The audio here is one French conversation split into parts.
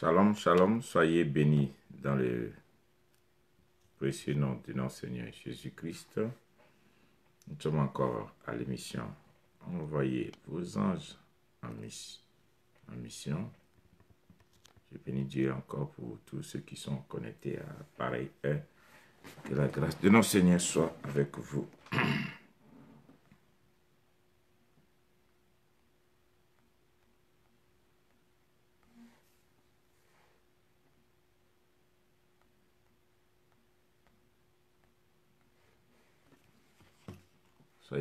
Shalom, shalom, soyez bénis dans le précieux nom de notre Seigneur Jésus-Christ. Nous sommes encore à l'émission Envoyez vos anges en, mission. Je bénis Dieu encore pour tous ceux qui sont connectés à pareil Que la grâce de notre Seigneur soit avec vous.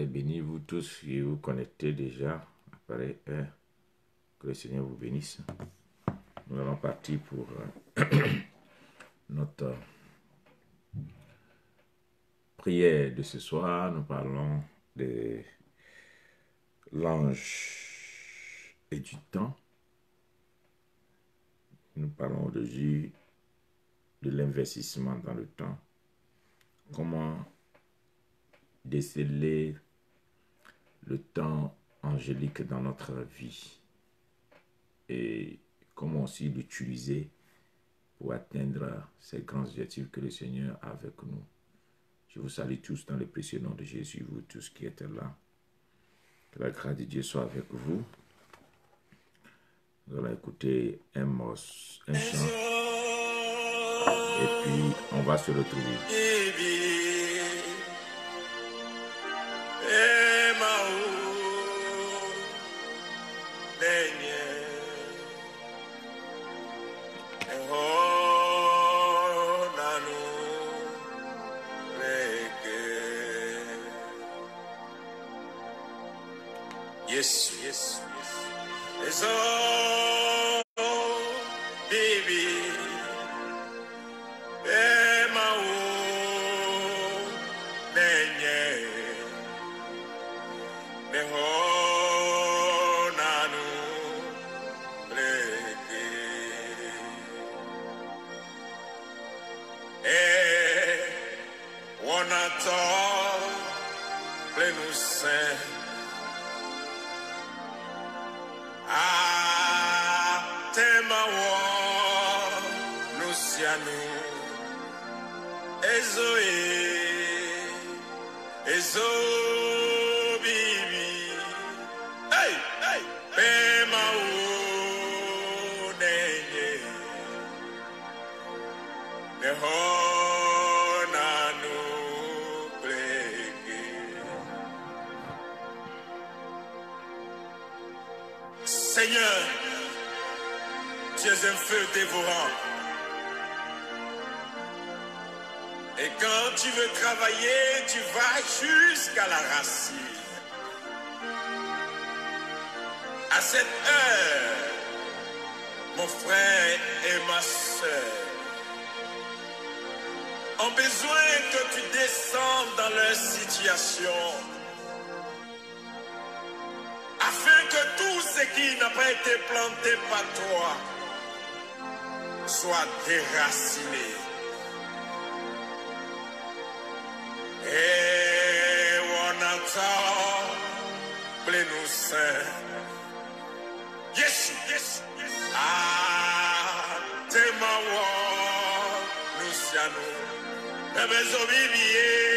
bénis, vous tous qui vous connectez déjà. Appareil euh, Que le Seigneur vous bénisse. Nous allons partir pour euh, notre euh, prière de ce soir. Nous parlons de l'ange et du temps. Nous parlons aujourd'hui de, de l'investissement dans le temps. Comment déceler le temps angélique dans notre vie et comment aussi l'utiliser pour atteindre ces grands objectifs que le Seigneur a avec nous. Je vous salue tous dans le précieux nom de Jésus, vous tous qui êtes là. Que la grâce de Dieu soit avec vous. Nous allons écouter un morceau, un chant. Et puis, on va se retrouver. I Ah, tema wo, Luciano, Afin que tout ce qui n'a pas été planté par toi soit déraciné. Et on entend, nous saint. Yes, yes, yes. Ah, t'es ma oh, nous siano. Eh mes Zobibier.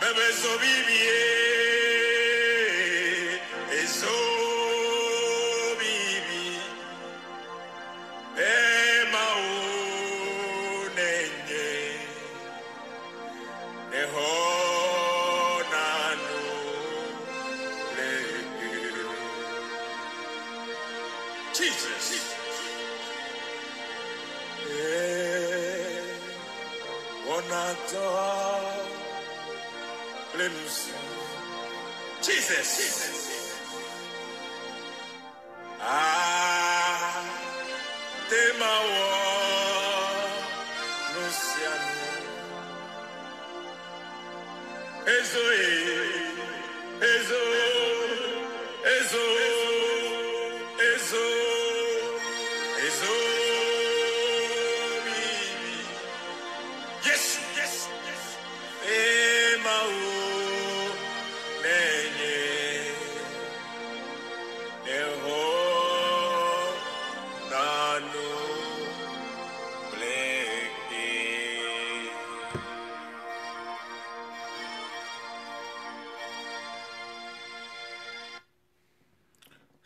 me beso vivir.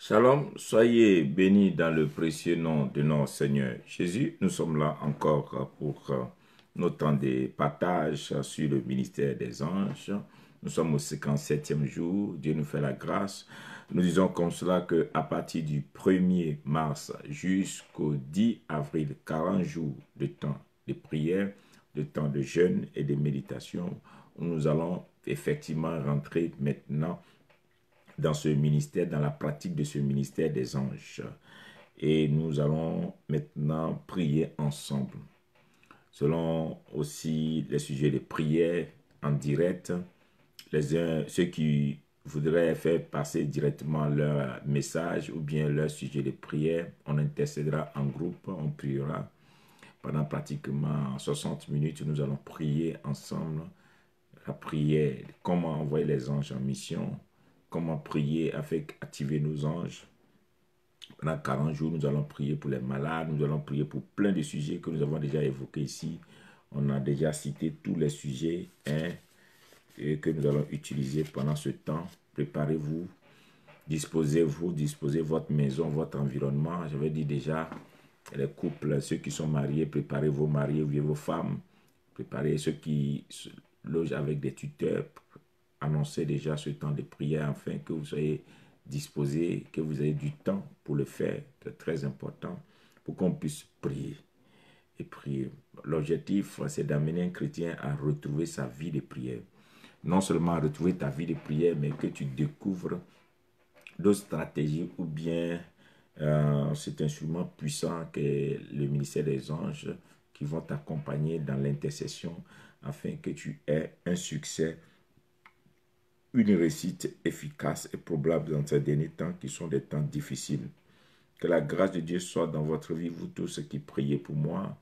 Shalom, soyez bénis dans le précieux nom de notre Seigneur Jésus. Nous sommes là encore pour euh, nos temps de partage sur le ministère des anges. Nous sommes au 57e jour. Dieu nous fait la grâce. Nous disons comme cela que à partir du 1er mars jusqu'au 10 avril, 40 jours de temps de prière, de temps de jeûne et de méditation, nous allons effectivement rentrer maintenant dans ce ministère, dans la pratique de ce ministère des anges. Et nous allons maintenant prier ensemble, selon aussi les sujets de prière en direct. Les ceux qui voudraient faire passer directement leur message ou bien leur sujet de prière, on intercédera en groupe, on priera pendant pratiquement 60 minutes. Nous allons prier ensemble la prière, comment envoyer les anges en mission, comment prier avec activer nos anges. Pendant 40 jours, nous allons prier pour les malades, nous allons prier pour plein de sujets que nous avons déjà évoqués ici. On a déjà cité tous les sujets hein, et que nous allons utiliser pendant ce temps. Préparez-vous, disposez-vous, disposez votre maison, votre environnement. J'avais dit déjà, les couples, ceux qui sont mariés, préparez vos mariés, vos femmes. Préparez ceux qui logent avec des tuteurs, annoncer déjà ce temps de prière afin que vous soyez disposé que vous ayez du temps pour le faire. C'est très important pour qu'on puisse prier et prier. L'objectif, c'est d'amener un chrétien à retrouver sa vie de prière. Non seulement à retrouver ta vie de prière, mais que tu découvres d'autres stratégies ou bien euh, cet instrument puissant que le ministère des anges qui vont t'accompagner dans l'intercession afin que tu aies un succès une réussite efficace et probable dans ces derniers temps qui sont des temps difficiles. Que la grâce de Dieu soit dans votre vie, vous tous qui priez pour moi.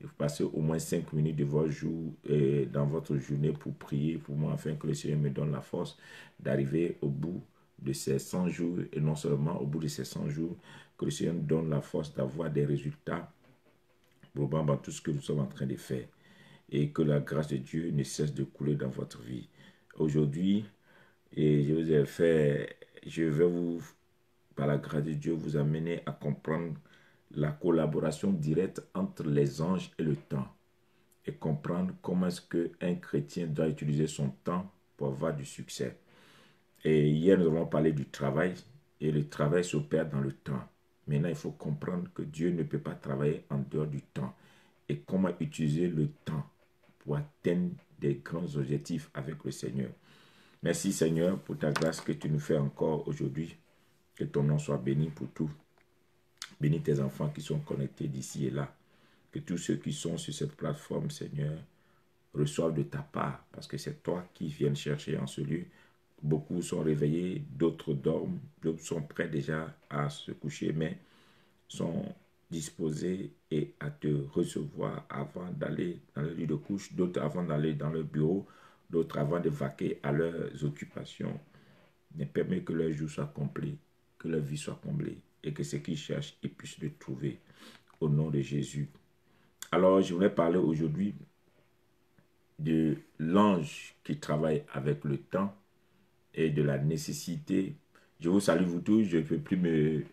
Et vous passez au moins cinq minutes de votre jour et euh, dans votre journée pour prier pour moi afin que le Seigneur me donne la force d'arriver au bout de ces 100 jours et non seulement au bout de ces 100 jours, que le Seigneur me donne la force d'avoir des résultats dans tout ce que nous sommes en train de faire et que la grâce de Dieu ne cesse de couler dans votre vie. Aujourd'hui, et je vous ai fait, je vais vous, par la grâce de Dieu, vous amener à comprendre la collaboration directe entre les anges et le temps. Et comprendre comment est-ce qu'un chrétien doit utiliser son temps pour avoir du succès. Et hier, nous avons parlé du travail. Et le travail s'opère dans le temps. Maintenant, il faut comprendre que Dieu ne peut pas travailler en dehors du temps. Et comment utiliser le temps pour atteindre des grands objectifs avec le Seigneur. Merci Seigneur pour ta grâce que tu nous fais encore aujourd'hui. Que ton nom soit béni pour tout. Bénis tes enfants qui sont connectés d'ici et là. Que tous ceux qui sont sur cette plateforme, Seigneur, reçoivent de ta part, parce que c'est toi qui viens chercher en ce lieu. Beaucoup sont réveillés, d'autres dorment, d'autres sont prêts déjà à se coucher, mais sont disposés et à te recevoir avant d'aller dans le lieu de couche, d'autres avant d'aller dans le bureau, D'autres, avant de vaquer à leurs occupations, ne permet que leurs jours soit complets, que leur vie soit comblée et que ce qu'ils cherchent, ils puissent le trouver au nom de Jésus. Alors, je voulais parler aujourd'hui de l'ange qui travaille avec le temps et de la nécessité. Je vous salue, vous tous. Je ne peux plus me.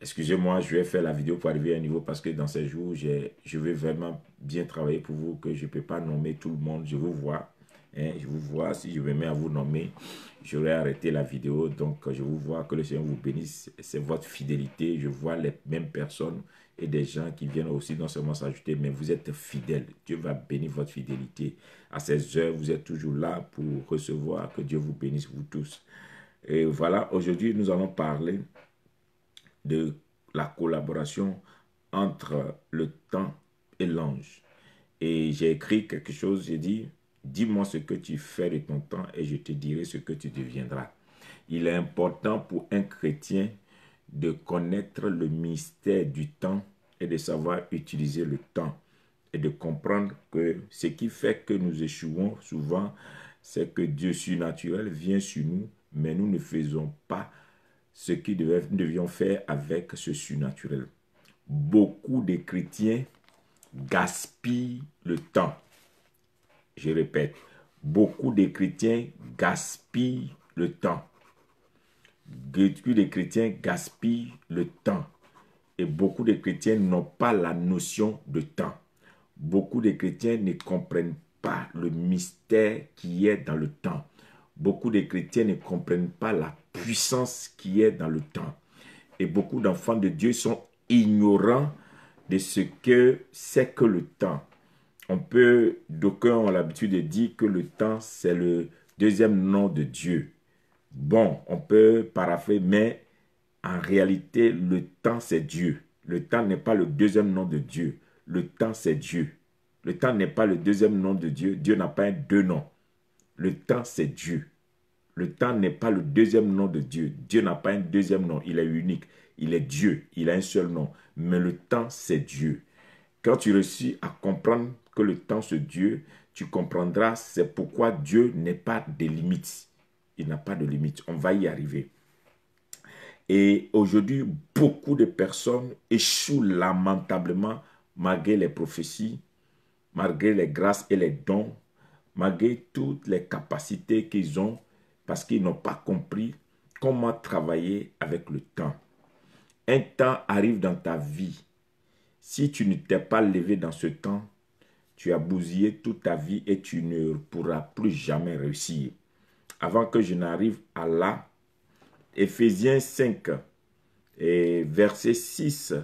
Excusez-moi, je vais faire la vidéo pour arriver à un niveau parce que dans ces jours, je vais vraiment bien travailler pour vous, que je ne peux pas nommer tout le monde. Je vous vois. Hein, je vous vois, si je me mets à vous nommer, j'aurais arrêté la vidéo. Donc, je vous vois, que le Seigneur vous bénisse. C'est votre fidélité. Je vois les mêmes personnes et des gens qui viennent aussi non seulement s'ajouter, mais vous êtes fidèles. Dieu va bénir votre fidélité. À ces heures, vous êtes toujours là pour recevoir. Que Dieu vous bénisse, vous tous. Et voilà, aujourd'hui, nous allons parler de la collaboration entre le temps et l'ange. Et j'ai écrit quelque chose, j'ai dit, Dis-moi ce que tu fais de ton temps et je te dirai ce que tu deviendras. Il est important pour un chrétien de connaître le mystère du temps et de savoir utiliser le temps et de comprendre que ce qui fait que nous échouons souvent, c'est que Dieu surnaturel vient sur nous, mais nous ne faisons pas ce que nous devions faire avec ce surnaturel. Beaucoup de chrétiens gaspillent le temps. Je répète, beaucoup de chrétiens gaspillent le temps. Beaucoup de chrétiens gaspillent le temps. Et beaucoup de chrétiens n'ont pas la notion de temps. Beaucoup de chrétiens ne comprennent pas le mystère qui est dans le temps. Beaucoup de chrétiens ne comprennent pas la puissance qui est dans le temps. Et beaucoup d'enfants de Dieu sont ignorants de ce que c'est que le temps. On peut, d'aucuns ont l'habitude de dire que le temps, c'est le deuxième nom de Dieu. Bon, on peut parapher, mais en réalité, le temps, c'est Dieu. Le temps n'est pas le deuxième nom de Dieu. Le temps, c'est Dieu. Le temps n'est pas le deuxième nom de Dieu. Dieu n'a pas un deux noms. Le temps, c'est Dieu. Le temps n'est pas le deuxième nom de Dieu. Dieu n'a pas un deuxième nom. Il est unique. Il est Dieu. Il a un seul nom. Mais le temps, c'est Dieu. Quand tu réussis à comprendre que le temps ce Dieu, tu comprendras, c'est pourquoi Dieu n'est pas des limites. Il n'a pas de limites. On va y arriver. Et aujourd'hui, beaucoup de personnes échouent lamentablement malgré les prophéties, malgré les grâces et les dons, malgré toutes les capacités qu'ils ont, parce qu'ils n'ont pas compris comment travailler avec le temps. Un temps arrive dans ta vie. Si tu ne t'es pas levé dans ce temps, tu as bousillé toute ta vie et tu ne pourras plus jamais réussir. Avant que je n'arrive à là, Ephésiens 5 et verset 6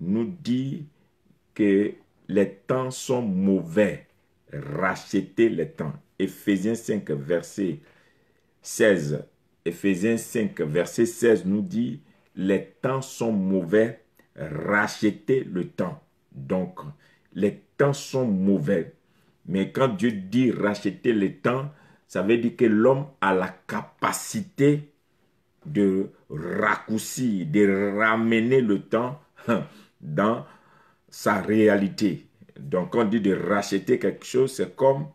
nous dit que les temps sont mauvais. Rachetez les temps. Ephésiens 5 verset 16. Éphésiens 5 verset 16 nous dit les temps sont mauvais. Rachetez le temps. Donc, les temps sont mauvais. Mais quand Dieu dit racheter les temps, ça veut dire que l'homme a la capacité de raccourcir, de ramener le temps hein, dans sa réalité. Donc quand on dit de racheter quelque chose, c'est comme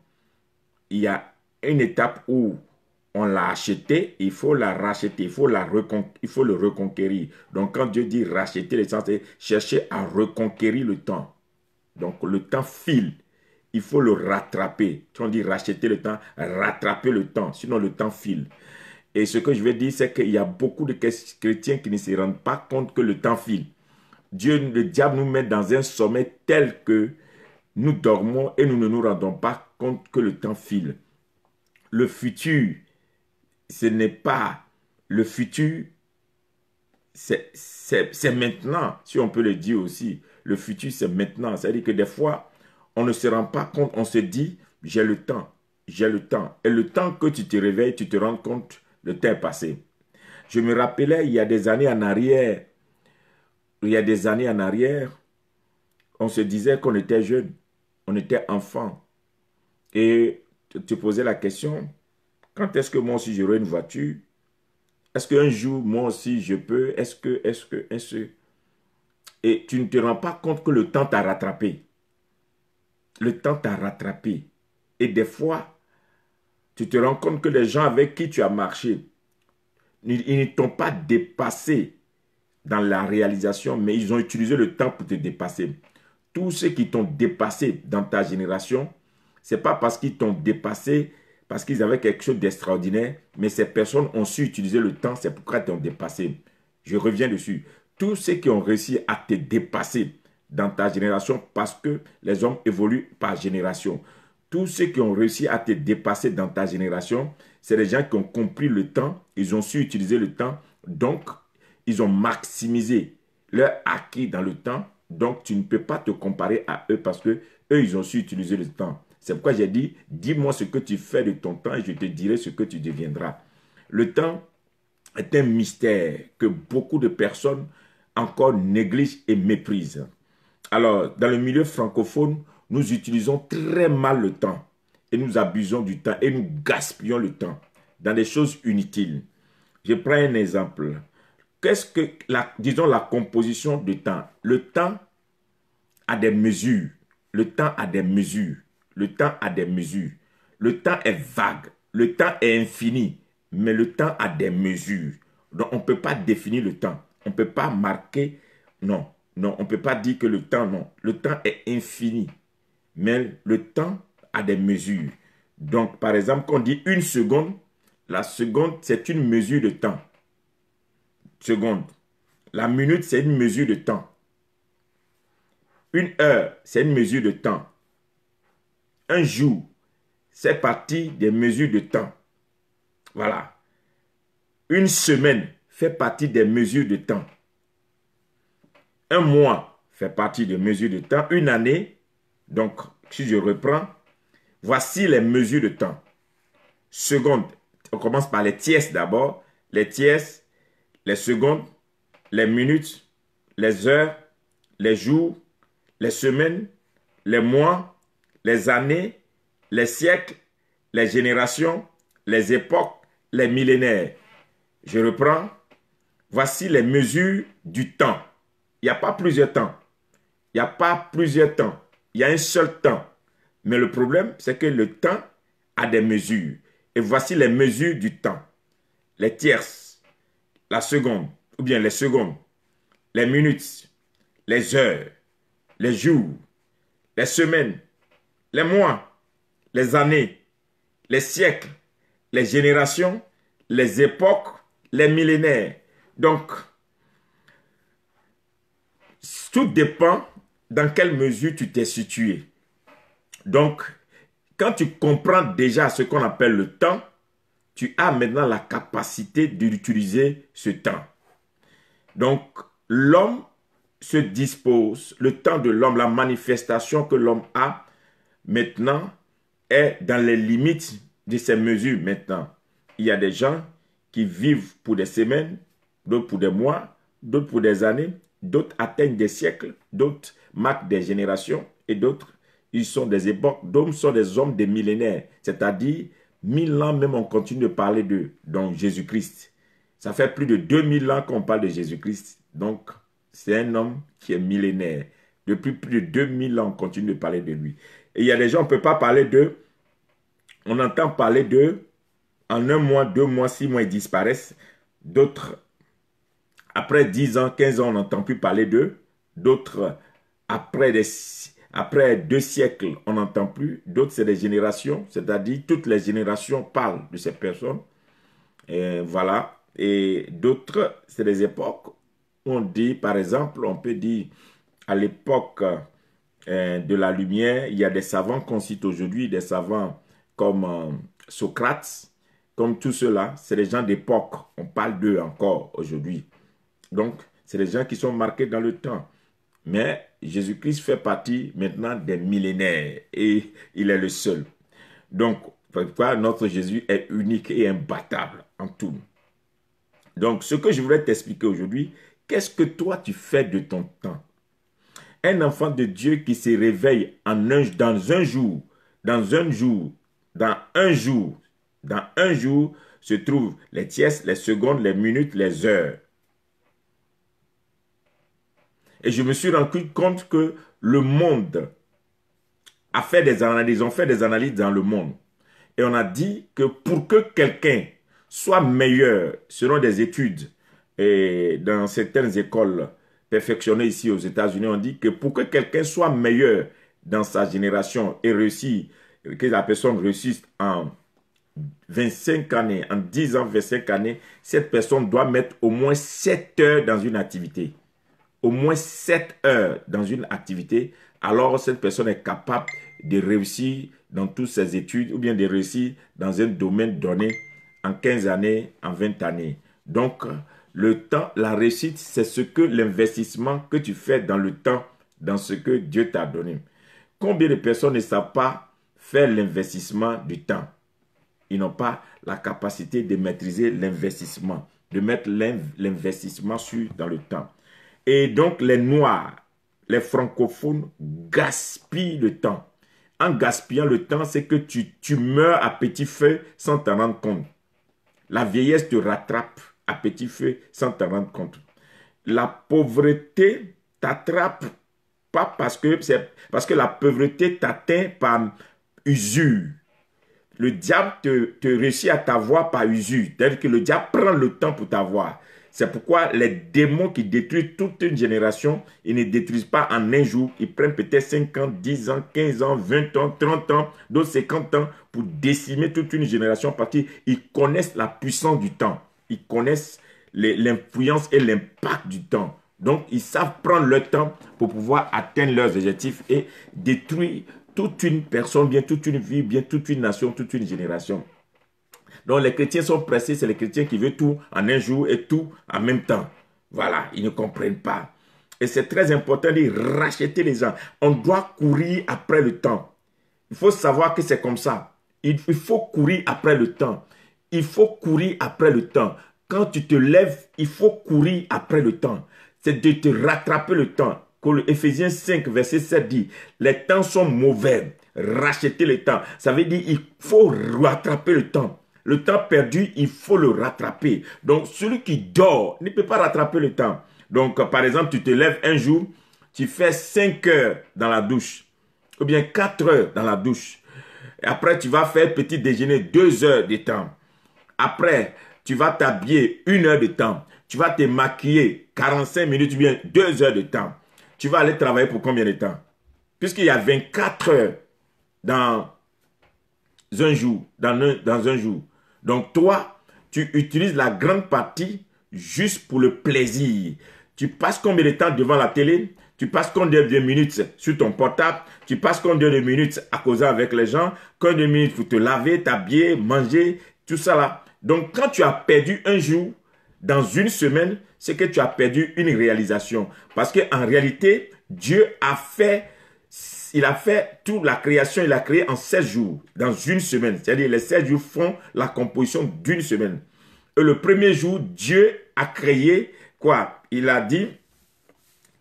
il y a une étape où on l'a acheté, il faut la racheter, il faut, la il faut le reconquérir. Donc quand Dieu dit racheter le temps, c'est chercher à reconquérir le temps. Donc le temps file. Il faut le rattraper. On dit racheter le temps, rattraper le temps. Sinon le temps file. Et ce que je veux dire, c'est qu'il y a beaucoup de chrétiens qui ne se rendent pas compte que le temps file. Dieu, le diable nous met dans un sommet tel que nous dormons et nous ne nous rendons pas compte que le temps file. Le futur, ce n'est pas le futur, c'est maintenant, si on peut le dire aussi. Le futur, c'est maintenant. C'est-à-dire que des fois, on ne se rend pas compte, on se dit, j'ai le temps, j'ai le temps. Et le temps que tu te réveilles, tu te rends compte, le temps passé. Je me rappelais, il y a des années en arrière, il y a des années en arrière, on se disait qu'on était jeune, on était enfant. Et tu te posais la question, quand est-ce que moi aussi j'aurai une voiture est-ce qu'un jour, moi aussi, je peux Est-ce que, est-ce que, est-ce que Et tu ne te rends pas compte que le temps t'a rattrapé. Le temps t'a rattrapé. Et des fois, tu te rends compte que les gens avec qui tu as marché, ils, ne t'ont pas dépassé dans la réalisation, mais ils ont utilisé le temps pour te dépasser. Tous ceux qui t'ont dépassé dans ta génération, c'est pas parce qu'ils t'ont dépassé parce qu'ils avaient quelque chose d'extraordinaire, mais ces personnes ont su utiliser le temps, c'est pourquoi t'ont dépassé. Je reviens dessus. Tous ceux qui ont réussi à te dépasser dans ta génération, parce que les hommes évoluent par génération. Tous ceux qui ont réussi à te dépasser dans ta génération, c'est les gens qui ont compris le temps, ils ont su utiliser le temps, donc ils ont maximisé leur acquis dans le temps, donc tu ne peux pas te comparer à eux parce que eux, ils ont su utiliser le temps. C'est pourquoi j'ai dit, dis-moi ce que tu fais de ton temps et je te dirai ce que tu deviendras. Le temps est un mystère que beaucoup de personnes encore négligent et méprisent. Alors, dans le milieu francophone, nous utilisons très mal le temps et nous abusons du temps et nous gaspillons le temps dans des choses inutiles. Je prends un exemple. Qu'est-ce que, la, disons, la composition du temps Le temps a des mesures. Le temps a des mesures. Le temps a des mesures. Le temps est vague. Le temps est infini. Mais le temps a des mesures. Donc on ne peut pas définir le temps. On ne peut pas marquer. Non, non, on ne peut pas dire que le temps, non. Le temps est infini. Mais le temps a des mesures. Donc par exemple, quand on dit une seconde, la seconde, c'est une mesure de temps. Seconde. La minute, c'est une mesure de temps. Une heure, c'est une mesure de temps un jour, c'est partie des mesures de temps. Voilà. Une semaine fait partie des mesures de temps. Un mois fait partie des mesures de temps. Une année, donc si je reprends, voici les mesures de temps. Seconde, on commence par les tierces d'abord. Les tierces, les secondes, les minutes, les heures, les jours, les semaines, les mois, les années, les siècles, les générations, les époques, les millénaires. Je reprends. Voici les mesures du temps. Il n'y a pas plusieurs temps. Il n'y a pas plusieurs temps. Il y a un seul temps. Mais le problème, c'est que le temps a des mesures. Et voici les mesures du temps. Les tierces, la seconde, ou bien les secondes, les minutes, les heures, les jours, les semaines, les mois, les années, les siècles, les générations, les époques, les millénaires. Donc, tout dépend dans quelle mesure tu t'es situé. Donc, quand tu comprends déjà ce qu'on appelle le temps, tu as maintenant la capacité d'utiliser ce temps. Donc, l'homme se dispose, le temps de l'homme, la manifestation que l'homme a maintenant est dans les limites de ces mesures maintenant. Il y a des gens qui vivent pour des semaines, d'autres pour des mois, d'autres pour des années, d'autres atteignent des siècles, d'autres marquent des générations et d'autres, ils sont des époques, d'autres sont des hommes des millénaires, c'est-à-dire mille ans même on continue de parler d'eux, donc Jésus-Christ. Ça fait plus de 2000 ans qu'on parle de Jésus-Christ, donc c'est un homme qui est millénaire. Depuis plus de 2000 ans, on continue de parler de lui. Et il y a des gens, on ne peut pas parler d'eux. On entend parler d'eux En un mois, deux mois, six mois, ils disparaissent. D'autres, après dix ans, quinze ans, on n'entend plus parler d'eux. D'autres, après, après deux siècles, on n'entend plus. D'autres, c'est des générations, c'est-à-dire toutes les générations parlent de ces personnes. Et voilà. Et d'autres, c'est des époques. On dit, par exemple, on peut dire à l'époque euh, de la lumière. Il y a des savants qu'on cite aujourd'hui, des savants comme euh, Socrate, comme tout cela. C'est des gens d'époque. On parle d'eux encore aujourd'hui. Donc, c'est des gens qui sont marqués dans le temps. Mais Jésus-Christ fait partie maintenant des millénaires et il est le seul. Donc, notre Jésus est unique et imbattable en tout. Donc, ce que je voulais t'expliquer aujourd'hui, qu'est-ce que toi tu fais de ton temps un enfant de Dieu qui se réveille dans un jour, dans un jour, dans un jour, dans un jour, se trouvent les tièces, les secondes, les minutes, les heures. Et je me suis rendu compte que le monde a fait des analyses, on fait des analyses dans le monde. Et on a dit que pour que quelqu'un soit meilleur, selon des études et dans certaines écoles, perfectionné ici aux États-Unis, on dit que pour que quelqu'un soit meilleur dans sa génération et réussit, que la personne réussisse en 25 années, en 10 ans, 25 années, cette personne doit mettre au moins 7 heures dans une activité. Au moins 7 heures dans une activité, alors cette personne est capable de réussir dans toutes ses études ou bien de réussir dans un domaine donné en 15 années, en 20 années. Donc, le temps, la réussite, c'est ce que l'investissement que tu fais dans le temps, dans ce que Dieu t'a donné. Combien de personnes ne savent pas faire l'investissement du temps Ils n'ont pas la capacité de maîtriser l'investissement, de mettre l'investissement sur dans le temps. Et donc les noirs, les francophones gaspillent le temps. En gaspillant le temps, c'est que tu, tu meurs à petit feu sans t'en rendre compte. La vieillesse te rattrape à petit feu sans t'en rendre compte. La pauvreté t'attrape pas parce que c'est parce que la pauvreté t'atteint par usure. Le diable te, réussit à t'avoir par usure. cest que le diable prend le temps pour t'avoir. C'est pourquoi les démons qui détruisent toute une génération, ils ne détruisent pas en un jour. Ils prennent peut-être 5 ans, 10 ans, 15 ans, 20 ans, 30 ans, d'autres 50 ans pour décimer toute une génération parce qu'ils connaissent la puissance du temps ils connaissent l'influence et l'impact du temps. Donc, ils savent prendre le temps pour pouvoir atteindre leurs objectifs et détruire toute une personne, bien toute une vie, bien toute une nation, toute une génération. Donc, les chrétiens sont pressés, c'est les chrétiens qui veulent tout en un jour et tout en même temps. Voilà, ils ne comprennent pas. Et c'est très important de racheter les gens. On doit courir après le temps. Il faut savoir que c'est comme ça. Il faut courir après le temps il faut courir après le temps. Quand tu te lèves, il faut courir après le temps. C'est de te rattraper le temps. Que Ephésiens 5, verset 7 dit, les temps sont mauvais. Racheter le temps. Ça veut dire, il faut rattraper le temps. Le temps perdu, il faut le rattraper. Donc, celui qui dort ne peut pas rattraper le temps. Donc, par exemple, tu te lèves un jour, tu fais 5 heures dans la douche, ou bien 4 heures dans la douche. Et après, tu vas faire petit déjeuner, 2 heures de temps. Après, tu vas t'habiller une heure de temps. Tu vas te maquiller 45 minutes ou bien deux heures de temps. Tu vas aller travailler pour combien de temps Puisqu'il y a 24 heures dans un jour, dans dans un jour. Donc toi, tu utilises la grande partie juste pour le plaisir. Tu passes combien de temps devant la télé Tu passes combien de minutes sur ton portable Tu passes combien de minutes à causer avec les gens Combien de minutes pour te laver, t'habiller, manger, tout ça là donc quand tu as perdu un jour, dans une semaine, c'est que tu as perdu une réalisation. Parce qu'en réalité, Dieu a fait, il a fait toute la création, il a créé en 16 jours, dans une semaine. C'est-à-dire les 16 jours font la composition d'une semaine. Et le premier jour, Dieu a créé quoi Il a dit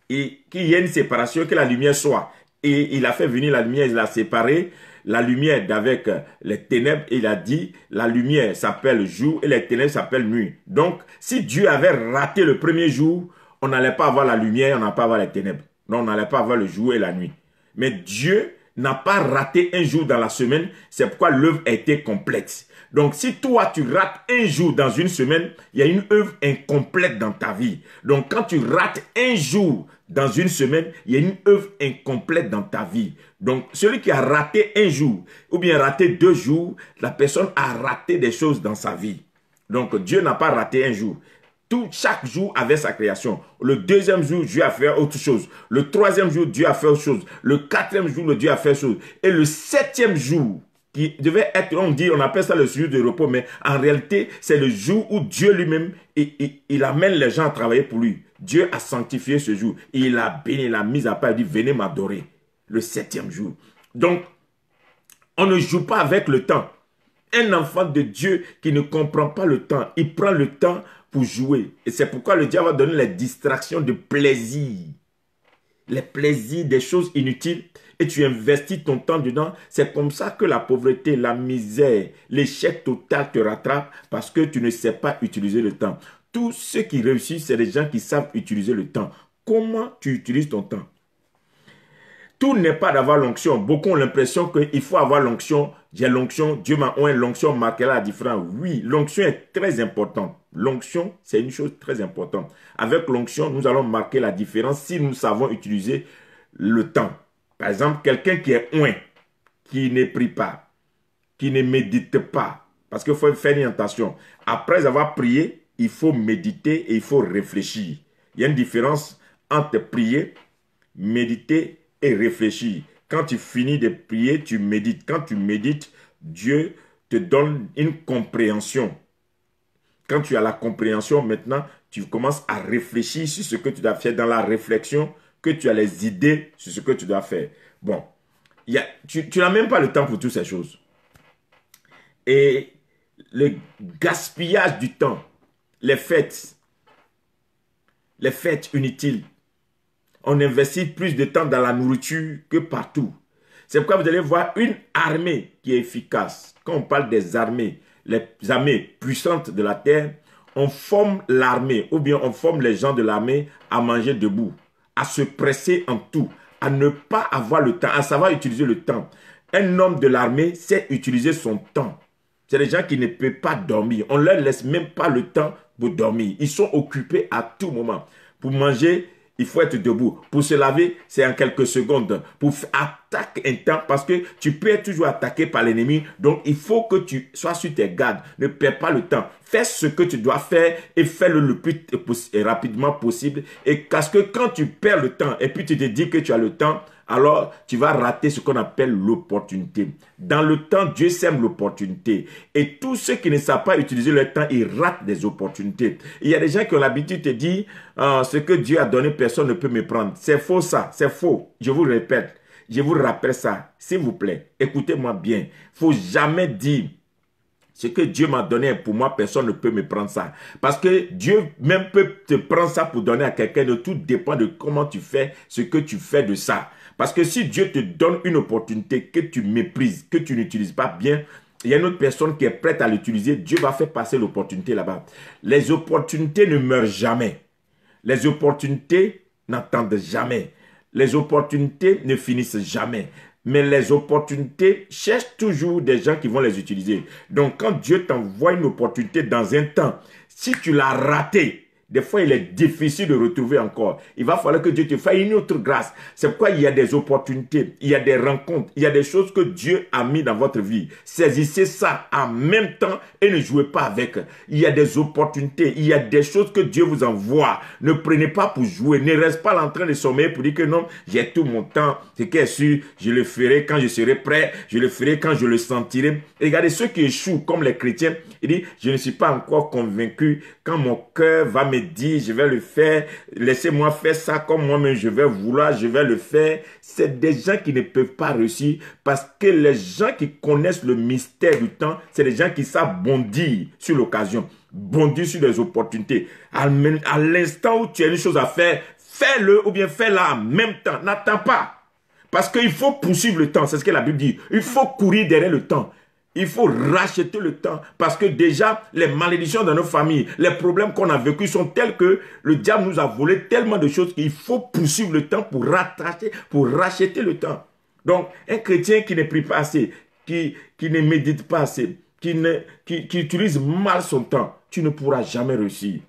qu'il y ait une séparation, que la lumière soit. Et il a fait venir la lumière, il l'a séparée la lumière d'avec les ténèbres. Il a dit, la lumière s'appelle jour et les ténèbres s'appellent nuit. Donc, si Dieu avait raté le premier jour, on n'allait pas avoir la lumière, on n'allait pas avoir les ténèbres. Non, on n'allait pas avoir le jour et la nuit. Mais Dieu n'a pas raté un jour dans la semaine, c'est pourquoi l'œuvre a été complète. Donc si toi tu rates un jour dans une semaine, il y a une œuvre incomplète dans ta vie. Donc quand tu rates un jour dans une semaine, il y a une œuvre incomplète dans ta vie. Donc, celui qui a raté un jour ou bien raté deux jours, la personne a raté des choses dans sa vie. Donc, Dieu n'a pas raté un jour. Tout, chaque jour avait sa création. Le deuxième jour, Dieu a fait autre chose. Le troisième jour, Dieu a fait autre chose. Le quatrième jour, le Dieu a fait autre chose. Et le septième jour, qui devait être, on dit, on appelle ça le jour de repos, mais en réalité, c'est le jour où Dieu lui-même, il, il, amène les gens à travailler pour lui. Dieu a sanctifié ce jour. Il a béni, il mise mis à part, il dit, venez m'adorer. Le septième jour. Donc, on ne joue pas avec le temps. Un enfant de Dieu qui ne comprend pas le temps, il prend le temps pour jouer. Et c'est pourquoi le diable a donné les distractions de plaisir. Les plaisirs des choses inutiles tu investis ton temps dedans, c'est comme ça que la pauvreté, la misère, l'échec total te rattrape parce que tu ne sais pas utiliser le temps. Tous ceux qui réussissent, c'est des gens qui savent utiliser le temps. Comment tu utilises ton temps Tout n'est pas d'avoir l'onction. Beaucoup ont l'impression qu'il faut avoir l'onction. J'ai l'onction, Dieu m'a oint, l'onction marquera la différence. Oui, l'onction est très importante. L'onction, c'est une chose très importante. Avec l'onction, nous allons marquer la différence si nous savons utiliser le temps. Par exemple, quelqu'un qui est oint, qui ne prie pas, qui ne médite pas, parce qu'il faut faire une attention. Après avoir prié, il faut méditer et il faut réfléchir. Il y a une différence entre prier, méditer et réfléchir. Quand tu finis de prier, tu médites. Quand tu médites, Dieu te donne une compréhension. Quand tu as la compréhension, maintenant, tu commences à réfléchir sur ce que tu dois faire. dans la réflexion que tu as les idées sur ce que tu dois faire. Bon, tu, tu n'as même pas le temps pour toutes ces choses. Et le gaspillage du temps, les fêtes, les fêtes inutiles. On investit plus de temps dans la nourriture que partout. C'est pourquoi vous allez voir une armée qui est efficace. Quand on parle des armées, les armées puissantes de la terre, on forme l'armée ou bien on forme les gens de l'armée à manger debout à se presser en tout, à ne pas avoir le temps, à savoir utiliser le temps. Un homme de l'armée sait utiliser son temps. C'est des gens qui ne peuvent pas dormir. On ne leur laisse même pas le temps pour dormir. Ils sont occupés à tout moment. Pour manger, il faut être debout. Pour se laver, c'est en quelques secondes. Pour attaquer un temps, parce que tu peux être toujours attaqué par l'ennemi. Donc, il faut que tu sois sur tes gardes. Ne perds pas le temps. Fais ce que tu dois faire et fais-le le plus rapidement possible. Et parce que quand tu perds le temps et puis tu te dis que tu as le temps, alors tu vas rater ce qu'on appelle l'opportunité. Dans le temps, Dieu sème l'opportunité. Et tous ceux qui ne savent pas utiliser leur temps, ils ratent des opportunités. Il y a des gens qui ont l'habitude de dire, euh, ce que Dieu a donné, personne ne peut me prendre. C'est faux ça, c'est faux. Je vous répète, je vous rappelle ça. S'il vous plaît, écoutez-moi bien. Il Faut jamais dire, ce que Dieu m'a donné pour moi, personne ne peut me prendre ça. Parce que Dieu même peut te prendre ça pour donner à quelqu'un. Tout dépend de comment tu fais ce que tu fais de ça. Parce que si Dieu te donne une opportunité que tu méprises, que tu n'utilises pas bien, il y a une autre personne qui est prête à l'utiliser, Dieu va faire passer l'opportunité là-bas. Les opportunités ne meurent jamais. Les opportunités n'attendent jamais. Les opportunités ne finissent jamais. Mais les opportunités cherchent toujours des gens qui vont les utiliser. Donc quand Dieu t'envoie une opportunité dans un temps, si tu l'as ratée, des fois, il est difficile de retrouver encore. Il va falloir que Dieu te fasse une autre grâce. C'est pourquoi il y a des opportunités, il y a des rencontres, il y a des choses que Dieu a mis dans votre vie. Saisissez ça en même temps et ne jouez pas avec. Il y a des opportunités, il y a des choses que Dieu vous envoie. Ne prenez pas pour jouer. Ne reste pas en train de sommeiller pour dire que non, j'ai tout mon temps. C'est qu'est sûr, je le ferai quand je serai prêt, je le ferai quand je le sentirai. Regardez ceux qui échouent comme les chrétiens. Il dit, je ne suis pas encore convaincu quand mon cœur va me dire, je vais le faire, laissez-moi faire ça comme moi-même je vais vouloir, je vais le faire, c'est des gens qui ne peuvent pas réussir parce que les gens qui connaissent le mystère du temps, c'est des gens qui savent bondir sur l'occasion, bondir sur les opportunités. À l'instant où tu as une chose à faire, fais-le ou bien fais-la en même temps. N'attends pas. Parce qu'il faut poursuivre le temps, c'est ce que la Bible dit. Il faut courir derrière le temps. Il faut racheter le temps parce que déjà, les malédictions dans nos familles, les problèmes qu'on a vécu sont tels que le diable nous a volé tellement de choses qu'il faut poursuivre le temps pour rattacher, pour racheter le temps. Donc, un chrétien qui ne prie pas assez, qui, qui ne médite pas assez, qui, qui utilise mal son temps, tu ne pourras jamais réussir.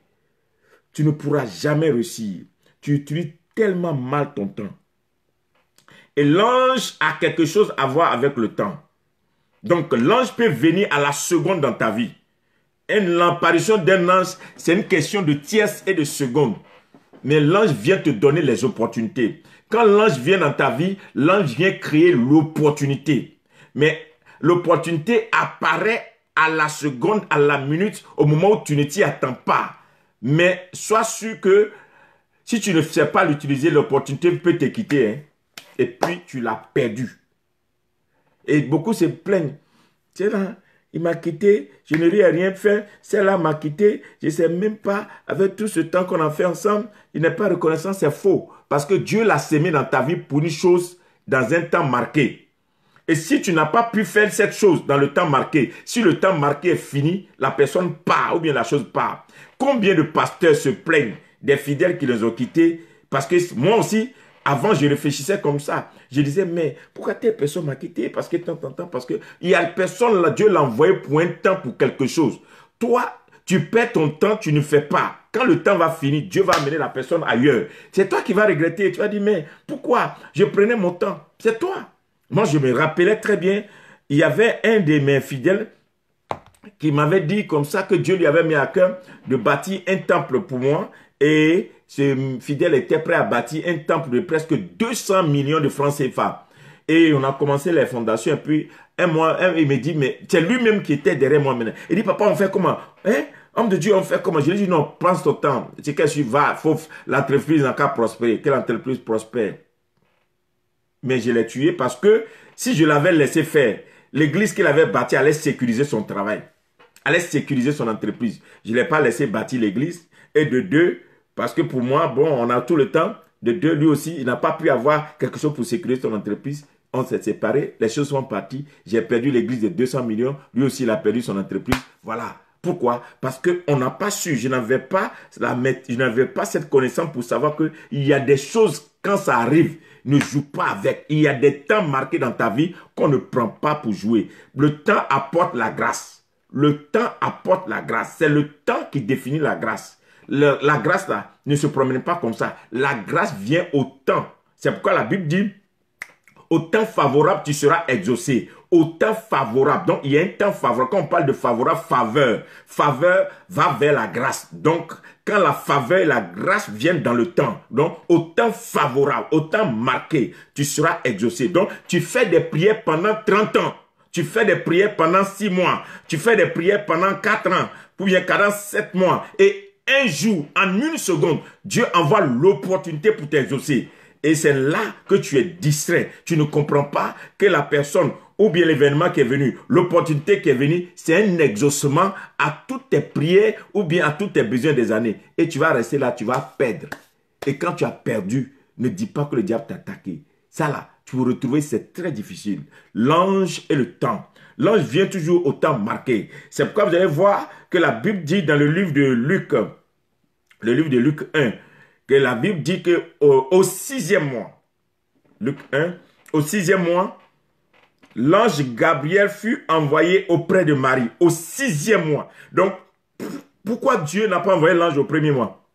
Tu ne pourras jamais réussir. Tu utilises tellement mal ton temps. Et l'ange a quelque chose à voir avec le temps. Donc l'ange peut venir à la seconde dans ta vie. L'apparition d'un ange, c'est une question de tierce et de seconde. Mais l'ange vient te donner les opportunités. Quand l'ange vient dans ta vie, l'ange vient créer l'opportunité. Mais l'opportunité apparaît à la seconde, à la minute, au moment où tu ne t'y attends pas. Mais sois sûr que si tu ne sais pas l'utiliser, l'opportunité peut te quitter. Hein. Et puis tu l'as perdue. Et beaucoup se plaignent. C'est là, hein. il m'a quitté, je n'ai rien fait, celle-là m'a quitté, je ne sais même pas, avec tout ce temps qu'on a fait ensemble, il n'est pas reconnaissant, c'est faux. Parce que Dieu l'a semé dans ta vie pour une chose dans un temps marqué. Et si tu n'as pas pu faire cette chose dans le temps marqué, si le temps marqué est fini, la personne part ou bien la chose part. Combien de pasteurs se plaignent des fidèles qui les ont quittés parce que moi aussi, avant, je réfléchissais comme ça. Je disais, mais pourquoi telle personne m'a quitté Parce que tant, tant, tant, parce que il y a personne là, Dieu l'a envoyé pour un temps, pour quelque chose. Toi, tu perds ton temps, tu ne fais pas. Quand le temps va finir, Dieu va amener la personne ailleurs. C'est toi qui vas regretter. Tu vas dire, mais pourquoi je prenais mon temps C'est toi. Moi, je me rappelais très bien, il y avait un de mes fidèles qui m'avait dit comme ça que Dieu lui avait mis à cœur de bâtir un temple pour moi et ce fidèle était prêt à bâtir un temple de presque 200 millions de francs CFA. Et on a commencé les fondations, et puis un mois, il me dit, mais c'est lui-même qui était derrière moi maintenant. Il dit, papa, on fait comment Hein Homme de Dieu, on fait comment Je lui ai dit, non, prends ton temps. C'est qu'est-ce que va, l'entreprise n'a qu'à prospérer. Quelle entreprise prospère Mais je l'ai tué parce que si je l'avais laissé faire, l'église qu'il avait bâtie allait sécuriser son travail, allait sécuriser son entreprise. Je ne l'ai pas laissé bâtir l'église. Et de deux, parce que pour moi, bon, on a tout le temps. De deux, lui aussi, il n'a pas pu avoir quelque chose pour sécuriser son entreprise. On s'est séparés, les choses sont parties. J'ai perdu l'église de 200 millions. Lui aussi, il a perdu son entreprise. Voilà. Pourquoi Parce qu'on n'a pas su, je n'avais pas, je n'avais pas cette connaissance pour savoir qu'il y a des choses, quand ça arrive, ne joue pas avec. Il y a des temps marqués dans ta vie qu'on ne prend pas pour jouer. Le temps apporte la grâce. Le temps apporte la grâce. C'est le temps qui définit la grâce la grâce là ne se promène pas comme ça. La grâce vient au temps. C'est pourquoi la Bible dit au temps favorable, tu seras exaucé. Au temps favorable. Donc, il y a un temps favorable. Quand on parle de favorable, faveur. Faveur va vers la grâce. Donc, quand la faveur et la grâce viennent dans le temps, donc au temps favorable, au temps marqué, tu seras exaucé. Donc, tu fais des prières pendant 30 ans. Tu fais des prières pendant 6 mois. Tu fais des prières pendant 4 ans. Ou bien 47 mois. Et un jour, en une seconde, Dieu envoie l'opportunité pour t'exaucer. Et c'est là que tu es distrait. Tu ne comprends pas que la personne ou bien l'événement qui est venu, l'opportunité qui est venue, c'est un exaucement à toutes tes prières ou bien à tous tes besoins des années. Et tu vas rester là, tu vas perdre. Et quand tu as perdu, ne dis pas que le diable t'a attaqué. Ça là, tu vas retrouver, c'est très difficile. L'ange et le temps. L'ange vient toujours au temps marqué. C'est pourquoi vous allez voir que la Bible dit dans le livre de Luc, le livre de Luc 1, que la Bible dit que au, sixième mois, Luc 1, au sixième mois, l'ange Gabriel fut envoyé auprès de Marie, au sixième mois. Donc, pourquoi Dieu n'a pas envoyé l'ange au premier mois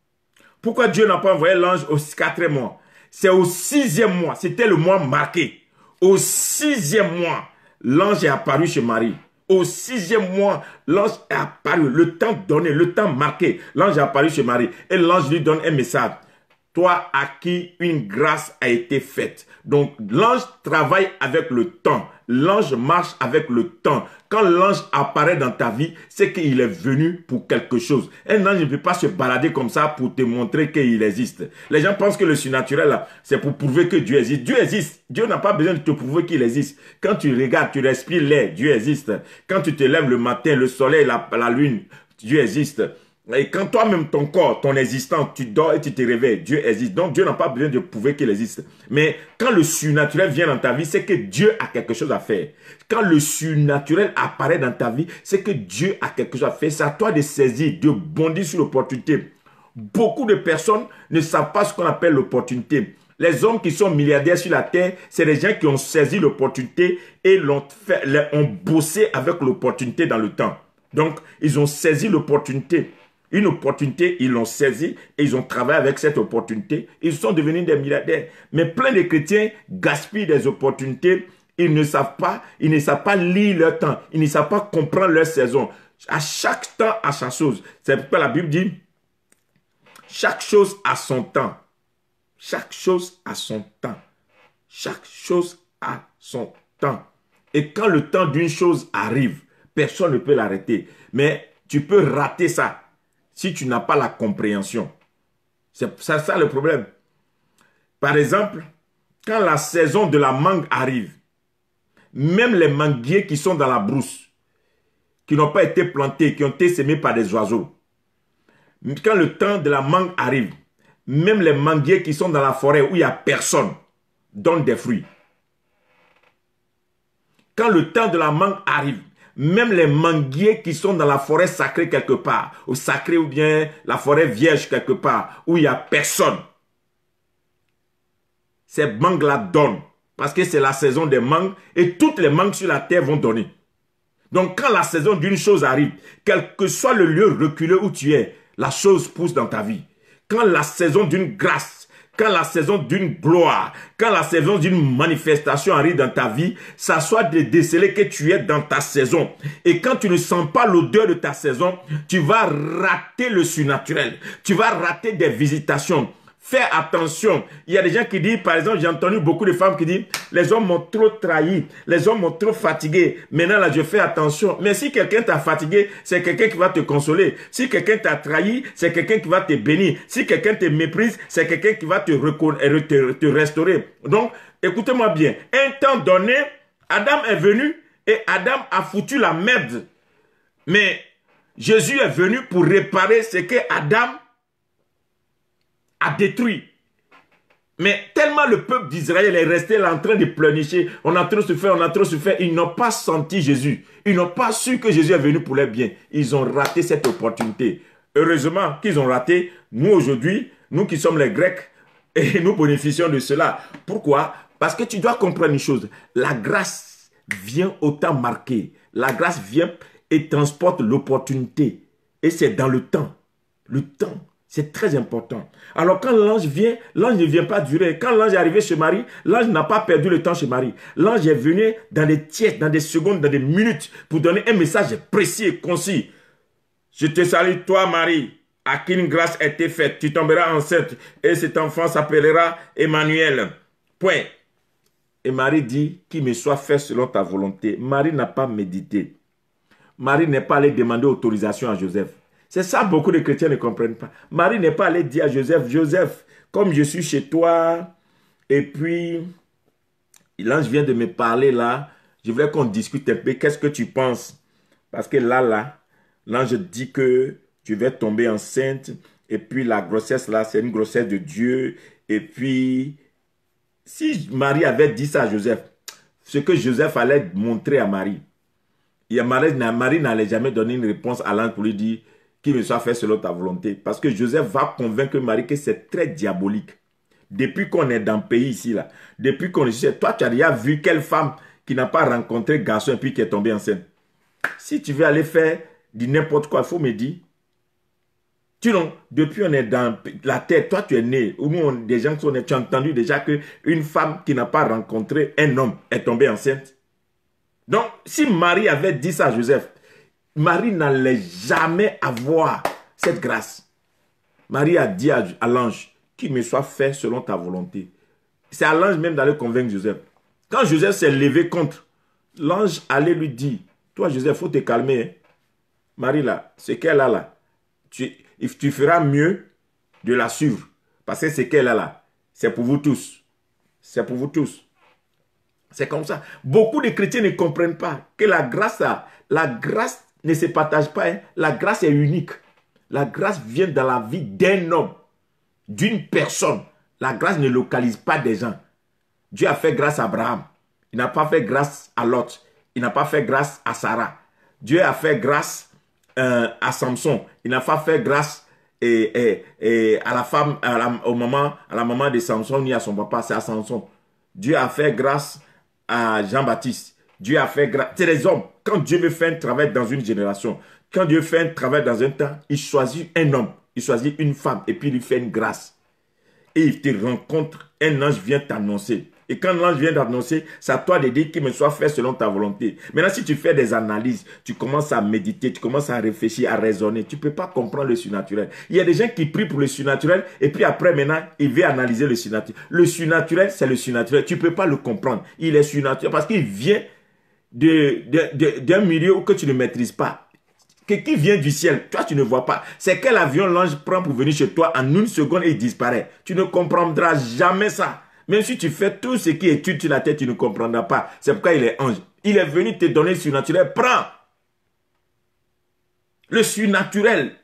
Pourquoi Dieu n'a pas envoyé l'ange au quatrième mois C'est au sixième mois, c'était le mois marqué. Au sixième mois, l'ange est apparu chez Marie. Au sixième mois, l'ange est apparu, le temps donné, le temps marqué. L'ange est apparu chez Marie et l'ange lui donne un message toi à qui une grâce a été faite. Donc l'ange travaille avec le temps. L'ange marche avec le temps. Quand l'ange apparaît dans ta vie, c'est qu'il est venu pour quelque chose. Un ange ne peut pas se balader comme ça pour te montrer qu'il existe. Les gens pensent que le surnaturel, c'est pour prouver que Dieu existe. Dieu existe. Dieu n'a pas besoin de te prouver qu'il existe. Quand tu regardes, tu respires l'air, Dieu existe. Quand tu te lèves le matin, le soleil, la, la lune, Dieu existe. Et quand toi-même, ton corps, ton existence, tu dors et tu te réveilles, Dieu existe. Donc Dieu n'a pas besoin de prouver qu'il existe. Mais quand le surnaturel vient dans ta vie, c'est que Dieu a quelque chose à faire. Quand le surnaturel apparaît dans ta vie, c'est que Dieu a quelque chose à faire. C'est à toi de saisir, de bondir sur l'opportunité. Beaucoup de personnes ne savent pas ce qu'on appelle l'opportunité. Les hommes qui sont milliardaires sur la terre, c'est des gens qui ont saisi l'opportunité et l'ont ont bossé avec l'opportunité dans le temps. Donc, ils ont saisi l'opportunité. Une opportunité, ils l'ont saisie et ils ont travaillé avec cette opportunité. Ils sont devenus des milliardaires. Mais plein de chrétiens gaspillent des opportunités. Ils ne savent pas, ils ne savent pas lire leur temps. Ils ne savent pas comprendre leur saison. À chaque temps, à chaque chose. C'est pourquoi la Bible dit, chaque chose a son temps. Chaque chose a son temps. Chaque chose a son temps. Et quand le temps d'une chose arrive, personne ne peut l'arrêter. Mais tu peux rater ça si tu n'as pas la compréhension. C'est ça, le problème. Par exemple, quand la saison de la mangue arrive, même les manguiers qui sont dans la brousse, qui n'ont pas été plantés, qui ont été semés par des oiseaux, quand le temps de la mangue arrive, même les manguiers qui sont dans la forêt où il n'y a personne donnent des fruits. Quand le temps de la mangue arrive, même les manguiers qui sont dans la forêt sacrée quelque part, ou sacrée ou bien la forêt vierge quelque part, où il n'y a personne, ces mangues la donnent. Parce que c'est la saison des mangues et toutes les mangues sur la terre vont donner. Donc quand la saison d'une chose arrive, quel que soit le lieu reculé où tu es, la chose pousse dans ta vie. Quand la saison d'une grâce, quand la saison d'une gloire, quand la saison d'une manifestation arrive dans ta vie, ça soit de déceler que tu es dans ta saison. Et quand tu ne sens pas l'odeur de ta saison, tu vas rater le surnaturel. Tu vas rater des visitations. Fais attention. Il y a des gens qui disent, par exemple, j'ai entendu beaucoup de femmes qui disent, les hommes m'ont trop trahi, les hommes m'ont trop fatigué. Maintenant, là, je fais attention. Mais si quelqu'un t'a fatigué, c'est quelqu'un qui va te consoler. Si quelqu'un t'a trahi, c'est quelqu'un qui va te bénir. Si quelqu'un te méprise, c'est quelqu'un qui va te, eh, te restaurer. Donc, écoutez-moi bien. Un temps donné, Adam est venu et Adam a foutu la merde. Mais Jésus est venu pour réparer ce que Adam a détruit. Mais tellement le peuple d'Israël est resté en train de pleurnicher, on a trop souffert, on a trop souffert, ils n'ont pas senti Jésus. Ils n'ont pas su que Jésus est venu pour les bien. Ils ont raté cette opportunité. Heureusement qu'ils ont raté. Nous aujourd'hui, nous qui sommes les Grecs, et nous bénéficions de cela. Pourquoi Parce que tu dois comprendre une chose. La grâce vient au temps marqué. La grâce vient et transporte l'opportunité. Et c'est dans le temps. Le temps. C'est très important. Alors quand l'ange vient, l'ange ne vient pas durer. Quand l'ange est arrivé chez Marie, l'ange n'a pas perdu le temps chez Marie. L'ange est venu dans des tiers, dans des secondes, dans des minutes pour donner un message précis et concis. Je te salue toi Marie, à qui une grâce a été faite. Tu tomberas enceinte et cet enfant s'appellera Emmanuel. Point. Et Marie dit, qu'il me soit fait selon ta volonté. Marie n'a pas médité. Marie n'est pas allée demander autorisation à Joseph. C'est ça beaucoup de chrétiens ne comprennent pas. Marie n'est pas allée dire à Joseph, Joseph, comme je suis chez toi, et puis l'ange vient de me parler là, je voulais qu'on discute un peu, qu'est-ce que tu penses Parce que là, là, l'ange dit que tu vas tomber enceinte, et puis la grossesse là, c'est une grossesse de Dieu, et puis si Marie avait dit ça à Joseph, ce que Joseph allait montrer à Marie, Marie, Marie n'allait jamais donner une réponse à l'ange pour lui dire, qui me soit fait selon ta volonté. Parce que Joseph va convaincre Marie que c'est très diabolique. Depuis qu'on est dans le pays ici, là, depuis qu'on est ici, toi, tu as déjà vu quelle femme qui n'a pas rencontré garçon et puis qui est tombée enceinte. Si tu veux aller faire du n'importe quoi, il faut me dire. Tu non, depuis on est dans la terre, toi tu es né, au moins des gens qui sont tu as entendu déjà qu'une femme qui n'a pas rencontré un homme est tombée enceinte. Donc, si Marie avait dit ça à Joseph, Marie n'allait jamais avoir cette grâce. Marie a dit à, l'ange, qu'il me soit fait selon ta volonté. C'est à l'ange même d'aller convaincre Joseph. Quand Joseph s'est levé contre, l'ange allait lui dire, toi Joseph, faut te calmer. Hein. Marie là, ce qu'elle a là, tu, tu feras mieux de la suivre. Parce que ce qu'elle a là, c'est pour vous tous. C'est pour vous tous. C'est comme ça. Beaucoup de chrétiens ne comprennent pas que la grâce, la grâce ne se partage pas. Hein. La grâce est unique. La grâce vient dans la vie d'un homme, d'une personne. La grâce ne localise pas des gens. Dieu a fait grâce à Abraham. Il n'a pas fait grâce à Lot. Il n'a pas fait grâce à Sarah. Dieu a fait grâce euh, à Samson. Il n'a pas fait grâce à la femme, à la, au maman, à la maman de Samson ni à son papa. C'est à Samson. Dieu a fait grâce à Jean-Baptiste. Dieu a fait grâce. C'est les hommes. Quand Dieu veut faire un travail dans une génération, quand Dieu fait un travail dans un temps, il choisit un homme, il choisit une femme et puis il lui fait une grâce. Et il te rencontre, un ange vient t'annoncer. Et quand l'ange vient d'annoncer, c'est à toi de dire qu'il me soit fait selon ta volonté. Maintenant, si tu fais des analyses, tu commences à méditer, tu commences à réfléchir, à raisonner, tu ne peux pas comprendre le surnaturel. Il y a des gens qui prient pour le surnaturel et puis après, maintenant, ils veulent analyser le surnaturel. Le surnaturel, c'est le surnaturel. Tu ne peux pas le comprendre. Il est surnaturel parce qu'il vient d'un de, milieu que tu ne maîtrises pas, que, qui vient du ciel, toi tu ne vois pas. C'est quel avion l'ange prend pour venir chez toi en une seconde et disparaît. Tu ne comprendras jamais ça. Même si tu fais tout ce qui est tu sur la tête, tu ne comprendras pas. C'est pourquoi il est ange. Il est venu te donner le surnaturel. Prends le surnaturel.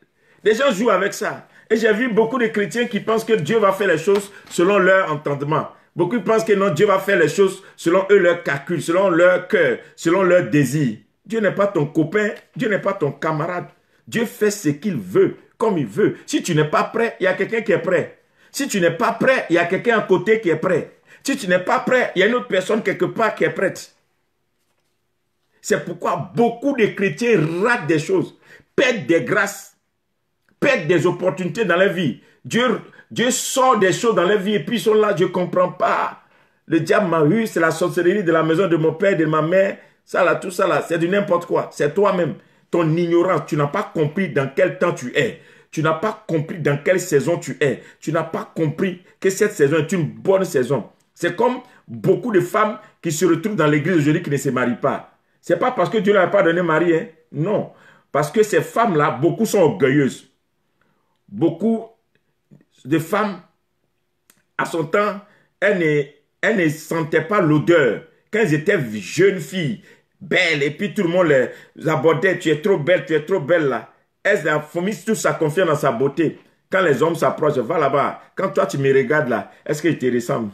Les gens jouent avec ça. Et j'ai vu beaucoup de chrétiens qui pensent que Dieu va faire les choses selon leur entendement. Beaucoup pensent que non, Dieu va faire les choses selon eux, leur calcul, selon leur cœur, selon leur désir. Dieu n'est pas ton copain, Dieu n'est pas ton camarade. Dieu fait ce qu'il veut, comme il veut. Si tu n'es pas prêt, il y a quelqu'un qui est prêt. Si tu n'es pas prêt, il y a quelqu'un à côté qui est prêt. Si tu n'es pas prêt, il y a une autre personne quelque part qui est prête. C'est pourquoi beaucoup de chrétiens ratent des choses, perdent des grâces, perdent des opportunités dans la vie. Dieu Dieu sort des choses dans leur vie et puis ils sont là, je ne comprends pas. Le diable m'a vu, c'est la sorcellerie de la maison de mon père, de ma mère. Ça là, tout ça là, c'est du n'importe quoi. C'est toi-même. Ton ignorance, tu n'as pas compris dans quel temps tu es. Tu n'as pas compris dans quelle saison tu es. Tu n'as pas compris que cette saison est une bonne saison. C'est comme beaucoup de femmes qui se retrouvent dans l'église aujourd'hui qui ne se marient pas. C'est pas parce que Dieu leur pas donné mari, hein. Non. Parce que ces femmes-là, beaucoup sont orgueilleuses. Beaucoup de femmes, à son temps, elle ne, sentaient sentait pas l'odeur. Quand elles étaient jeunes filles, belles, et puis tout le monde les abordait, tu es trop belle, tu es trop belle là. Elles a fourmis toute sa confiance dans sa beauté. Quand les hommes s'approchent, va là-bas. Quand toi tu me regardes là, est-ce que je te ressemble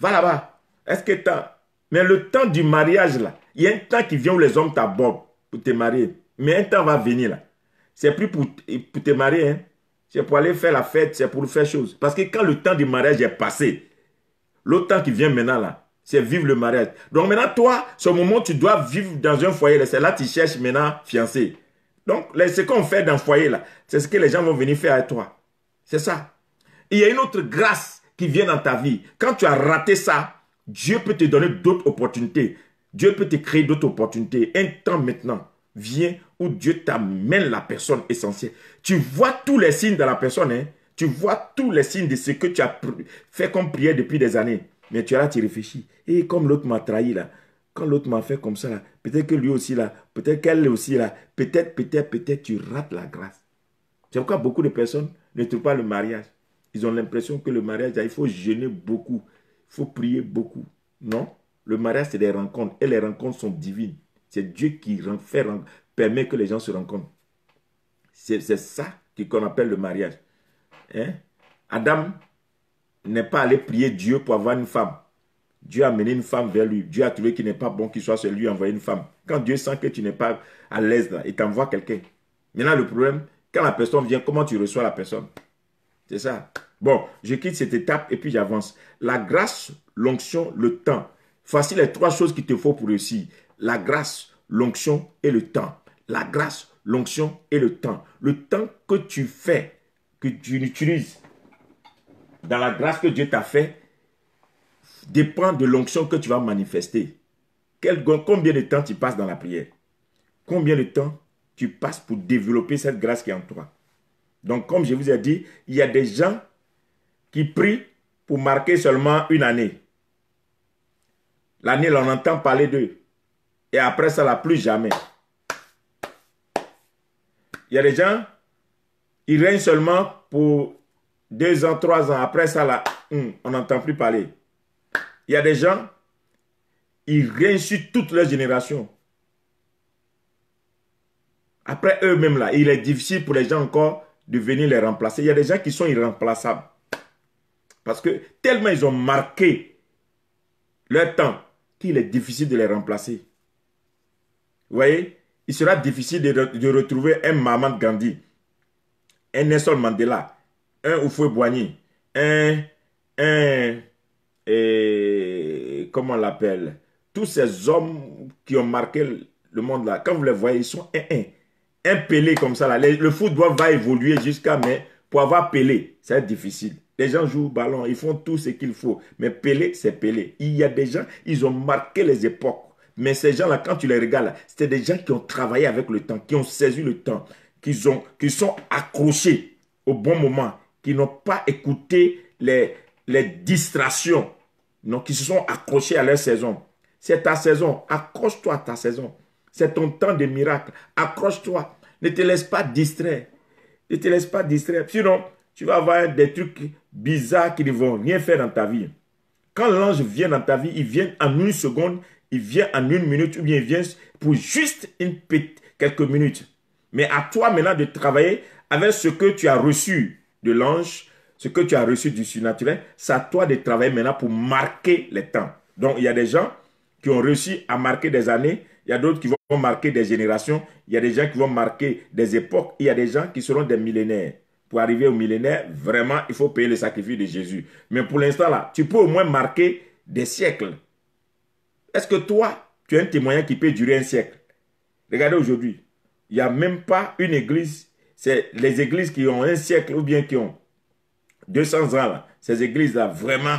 Va là-bas. Est-ce que t'as... Mais le temps du mariage là, il y a un temps qui vient où les hommes t'abordent pour te marier. Mais un temps va venir là. C'est plus pour, pour te marier. Hein c'est pour aller faire la fête, c'est pour faire chose. Parce que quand le temps du mariage est passé, le temps qui vient maintenant là, c'est vivre le mariage. Donc maintenant, toi, ce moment, tu dois vivre dans un foyer. C'est là que tu cherches maintenant fiancé. Donc, ce qu'on fait dans le foyer, là, c'est ce que les gens vont venir faire à toi. C'est ça. Il y a une autre grâce qui vient dans ta vie. Quand tu as raté ça, Dieu peut te donner d'autres opportunités. Dieu peut te créer d'autres opportunités. Un temps maintenant, viens où Dieu t'amène la personne essentielle. Tu vois tous les signes de la personne, hein? tu vois tous les signes de ce que tu as fait comme prière depuis des années. Mais tu as là, tu réfléchis. Et eh, comme l'autre m'a trahi là, quand l'autre m'a fait comme ça là, peut-être que lui aussi là, peut-être qu'elle aussi là, peut-être, peut-être, peut-être tu rates la grâce. C'est pourquoi beaucoup de personnes ne trouvent pas le mariage. Ils ont l'impression que le mariage, il faut jeûner beaucoup, il faut prier beaucoup. Non, le mariage, c'est des rencontres et les rencontres sont divines. C'est Dieu qui fait permet que les gens se rencontrent. C'est ça qu'on appelle le mariage. Hein? Adam n'est pas allé prier Dieu pour avoir une femme. Dieu a amené une femme vers lui. Dieu a trouvé qu'il n'est pas bon qu'il soit celui envoyer une femme. Quand Dieu sent que tu n'es pas à l'aise il t'envoie quelqu'un. Maintenant, le problème, quand la personne vient, comment tu reçois la personne C'est ça. Bon, je quitte cette étape et puis j'avance. La grâce, l'onction, le temps. Voici les trois choses qu'il te faut pour réussir. La grâce, l'onction et le temps la grâce, l'onction et le temps. Le temps que tu fais, que tu utilises dans la grâce que Dieu t'a fait, dépend de l'onction que tu vas manifester. Quel, combien de temps tu passes dans la prière Combien de temps tu passes pour développer cette grâce qui est en toi Donc, comme je vous ai dit, il y a des gens qui prient pour marquer seulement une année. L'année, on entend parler d'eux. Et après ça, l'a plus jamais. Il y a des gens, ils règnent seulement pour deux ans, trois ans. Après ça, là, hum, on n'entend plus parler. Il y a des gens, ils règnent sur toute leur génération. Après eux-mêmes, là, il est difficile pour les gens encore de venir les remplacer. Il y a des gens qui sont irremplaçables. Parce que tellement ils ont marqué leur temps qu'il est difficile de les remplacer. Vous voyez il sera difficile de, retrouver un maman Gandhi, un Nelson Mandela, un Oufoué Boigny, un... un et, eh, comment on l'appelle Tous ces hommes qui ont marqué le monde là, quand vous les voyez, ils sont un, un, un Pelé comme ça là. le football va évoluer jusqu'à... Mais pour avoir Pelé, c'est difficile. Les gens jouent au ballon, ils font tout ce qu'il faut. Mais Pelé, c'est Pelé. Il y a des gens, ils ont marqué les époques. Mais ces gens-là, quand tu les regardes, c'était des gens qui ont travaillé avec le temps, qui ont saisi le temps, qui, ont, qui sont accrochés au bon moment, qui n'ont pas écouté les, les distractions, non, qui se sont accrochés à leur saison. C'est ta saison, accroche-toi à ta saison. C'est ton temps de miracle, accroche-toi. Ne te laisse pas distraire. Ne te laisse pas distraire. Sinon, tu vas avoir des trucs bizarres qui ne vont rien faire dans ta vie. Quand l'ange vient dans ta vie, il vient en une seconde, il vient en une minute ou bien il vient pour juste une petite, quelques minutes. Mais à toi maintenant de travailler avec ce que tu as reçu de l'ange, ce que tu as reçu du surnaturel, c'est à toi de travailler maintenant pour marquer les temps. Donc il y a des gens qui ont réussi à marquer des années, il y a d'autres qui vont marquer des générations, il y a des gens qui vont marquer des époques, il y a des gens qui seront des millénaires. Pour arriver au millénaire, vraiment, il faut payer le sacrifice de Jésus. Mais pour l'instant là, tu peux au moins marquer des siècles. Est-ce que toi, tu as un témoignage qui peut durer un siècle Regardez aujourd'hui, il n'y a même pas une église. C'est les églises qui ont un siècle ou bien qui ont 200 ans, ces églises-là, vraiment,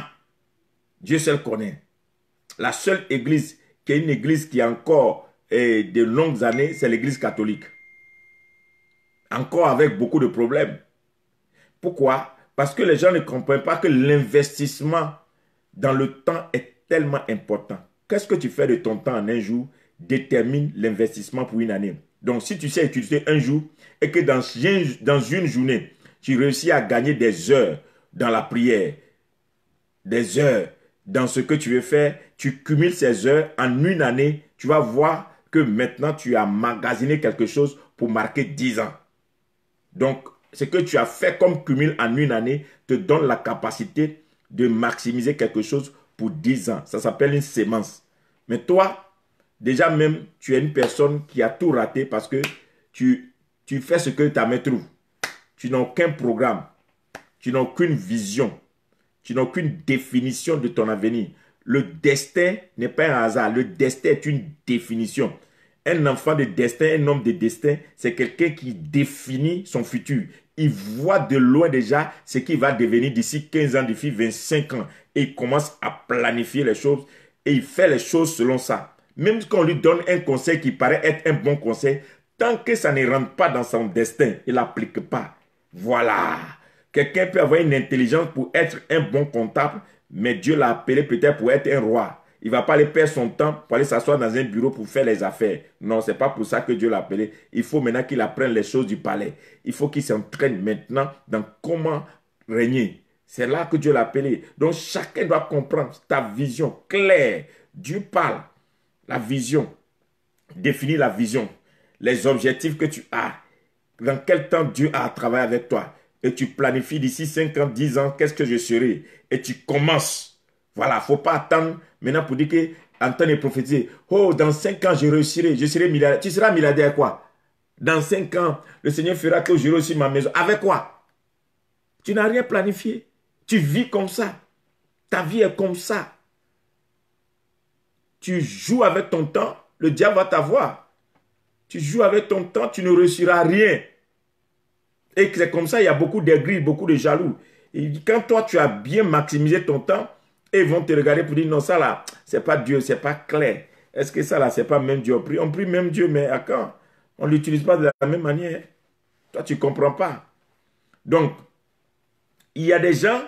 Dieu seul connaît. La seule église qui est une église qui a encore des eh, de longues années, c'est l'église catholique. Encore avec beaucoup de problèmes. Pourquoi Parce que les gens ne comprennent pas que l'investissement dans le temps est tellement important. Qu'est-ce que tu fais de ton temps en un jour détermine l'investissement pour une année. Donc, si tu sais utiliser un jour et que dans, une journée, tu réussis à gagner des heures dans la prière, des heures dans ce que tu veux faire, tu cumules ces heures en une année, tu vas voir que maintenant tu as magasiné quelque chose pour marquer 10 ans. Donc, ce que tu as fait comme cumul en une année te donne la capacité de maximiser quelque chose 10 ans. Ça s'appelle une sémence. Mais toi, déjà même, tu es une personne qui a tout raté parce que tu, tu fais ce que ta main trouve. Tu n'as aucun programme. Tu n'as aucune vision. Tu n'as aucune définition de ton avenir. Le destin n'est pas un hasard. Le destin est une définition. Un enfant de destin, un homme de destin, c'est quelqu'un qui définit son futur, il voit de loin déjà ce qui va devenir d'ici 15 ans, d'ici 25 ans. Et il commence à planifier les choses et il fait les choses selon ça. Même on lui donne un conseil qui paraît être un bon conseil, tant que ça ne rentre pas dans son destin, il n'applique pas. Voilà. Quelqu'un peut avoir une intelligence pour être un bon comptable, mais Dieu l'a appelé peut-être pour être un roi. Il ne va pas aller perdre son temps pour aller s'asseoir dans un bureau pour faire les affaires. Non, ce n'est pas pour ça que Dieu l'a appelé. Il faut maintenant qu'il apprenne les choses du palais. Il faut qu'il s'entraîne maintenant dans comment régner. C'est là que Dieu l'a appelé. Donc chacun doit comprendre ta vision claire. Dieu parle. La vision. Définis la vision. Les objectifs que tu as. Dans quel temps Dieu a à travailler avec toi. Et tu planifies d'ici 5 ans, 10 ans, qu'est-ce que je serai. Et tu commences voilà, faut pas attendre maintenant pour dire que est prophétisé. Oh, dans cinq ans, je réussirai, je Tu seras milliardaire quoi Dans cinq ans, le Seigneur fera que je réussis ma maison. Avec quoi Tu n'as rien planifié. Tu vis comme ça. Ta vie est comme ça. Tu joues avec ton temps, le diable va t'avoir. Tu joues avec ton temps, tu ne réussiras rien. Et c'est comme ça, il y a beaucoup d'aigris, beaucoup de jaloux. Et quand toi, tu as bien maximisé ton temps, et ils vont te regarder pour dire non, ça là, c'est pas Dieu, c'est pas clair. Est-ce que ça là, c'est pas même Dieu On prie, on prie même Dieu, mais à quand On l'utilise pas de la même manière. Toi, tu ne comprends pas. Donc, il y a des gens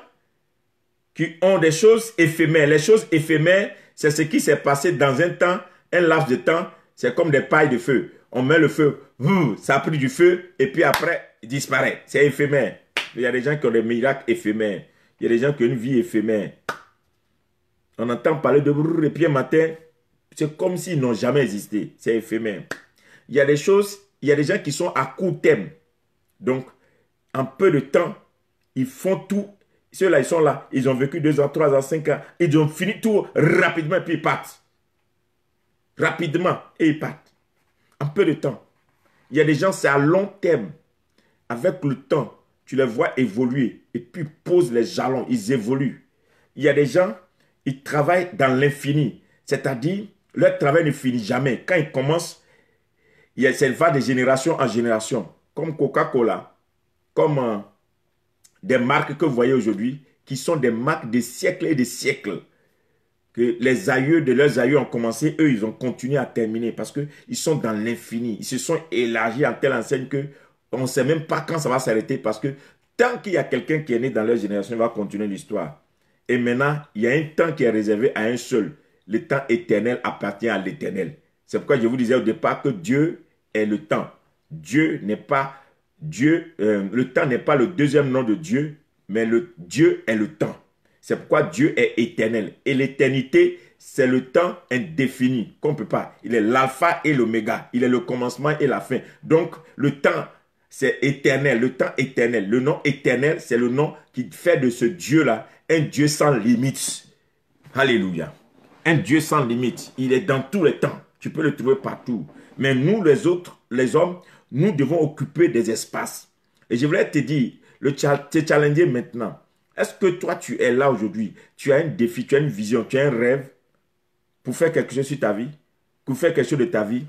qui ont des choses éphémères. Les choses éphémères, c'est ce qui s'est passé dans un temps, un laps de temps. C'est comme des pailles de feu. On met le feu, ça a pris du feu, et puis après, il disparaît. C'est éphémère. Il y a des gens qui ont des miracles éphémères. Il y a des gens qui ont une vie éphémère on entend parler de brrr, et matin, c'est comme s'ils n'ont jamais existé. C'est éphémère. Il y a des choses, il y a des gens qui sont à court terme. Donc, en peu de temps, ils font tout. Ceux-là, ils sont là. Ils ont vécu deux ans, trois ans, cinq ans. Ils ont fini tout rapidement et puis ils partent. Rapidement et ils partent. En peu de temps. Il y a des gens, c'est à long terme. Avec le temps, tu les vois évoluer et puis pose posent les jalons. Ils évoluent. Il y a des gens, ils travaillent dans l'infini. C'est-à-dire, leur travail ne finit jamais. Quand ils commencent, ça va de génération en génération. Comme Coca-Cola, comme euh, des marques que vous voyez aujourd'hui, qui sont des marques de siècles et de siècles. Que les aïeux de leurs aïeux ont commencé, eux, ils ont continué à terminer parce qu'ils sont dans l'infini. Ils se sont élargis en telle enseigne que on ne sait même pas quand ça va s'arrêter parce que tant qu'il y a quelqu'un qui est né dans leur génération, il va continuer l'histoire. Et maintenant, il y a un temps qui est réservé à un seul. Le temps éternel appartient à l'éternel. C'est pourquoi je vous disais au départ que Dieu est le temps. Dieu n'est pas Dieu. Euh, le temps n'est pas le deuxième nom de Dieu, mais le Dieu est le temps. C'est pourquoi Dieu est éternel. Et l'éternité, c'est le temps indéfini qu'on ne peut pas. Il est l'alpha et l'oméga. Il est le commencement et la fin. Donc, le temps c'est éternel, le temps éternel. Le nom éternel, c'est le nom qui fait de ce Dieu-là un Dieu sans limites. Alléluia. Un Dieu sans limites. Il est dans tous les temps. Tu peux le trouver partout. Mais nous, les autres, les hommes, nous devons occuper des espaces. Et je voulais te dire, te challenger maintenant. Est-ce que toi, tu es là aujourd'hui Tu as un défi, tu as une vision, tu as un rêve pour faire quelque chose sur ta vie, pour faire quelque chose de ta vie.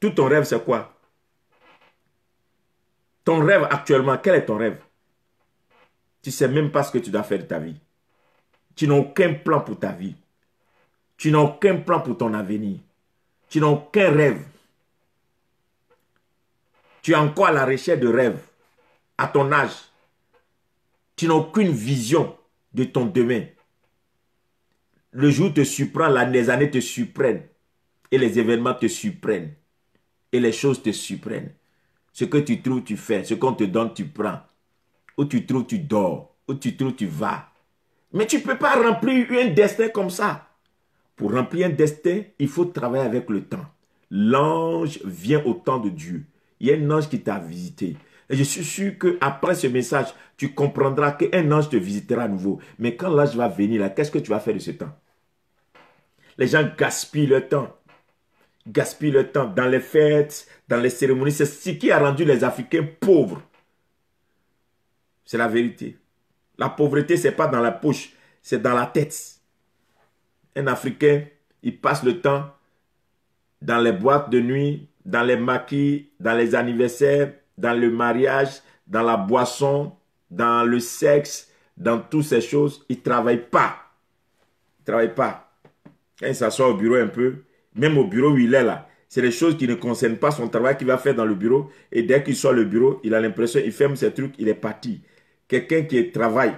Tout ton rêve, c'est quoi ton rêve actuellement, quel est ton rêve Tu ne sais même pas ce que tu dois faire de ta vie. Tu n'as aucun plan pour ta vie. Tu n'as aucun plan pour ton avenir. Tu n'as aucun rêve. Tu es encore à la recherche de rêve, à ton âge. Tu n'as aucune vision de ton demain. Le jour te surprend, les années te surprennent. Et les événements te surprennent. Et les choses te surprennent. Ce que tu trouves, tu fais. Ce qu'on te donne, tu prends. Où tu trouves, tu dors. Où tu trouves, tu vas. Mais tu ne peux pas remplir un destin comme ça. Pour remplir un destin, il faut travailler avec le temps. L'ange vient au temps de Dieu. Il y a un ange qui t'a visité. Et je suis sûr qu'après ce message, tu comprendras qu'un ange te visitera à nouveau. Mais quand l'ange va venir, là, qu'est-ce que tu vas faire de ce temps Les gens gaspillent le temps gaspillent le temps dans les fêtes, dans les cérémonies. C'est ce qui a rendu les Africains pauvres. C'est la vérité. La pauvreté, ce n'est pas dans la poche, c'est dans la tête. Un Africain, il passe le temps dans les boîtes de nuit, dans les maquis, dans les anniversaires, dans le mariage, dans la boisson, dans le sexe, dans toutes ces choses. Il ne travaille pas. Il ne travaille pas. Quand il s'assoit au bureau un peu, même au bureau où il est là, c'est les choses qui ne concernent pas son travail qu'il va faire dans le bureau. Et dès qu'il sort le bureau, il a l'impression, il ferme ses trucs, il est parti. Quelqu'un qui travaille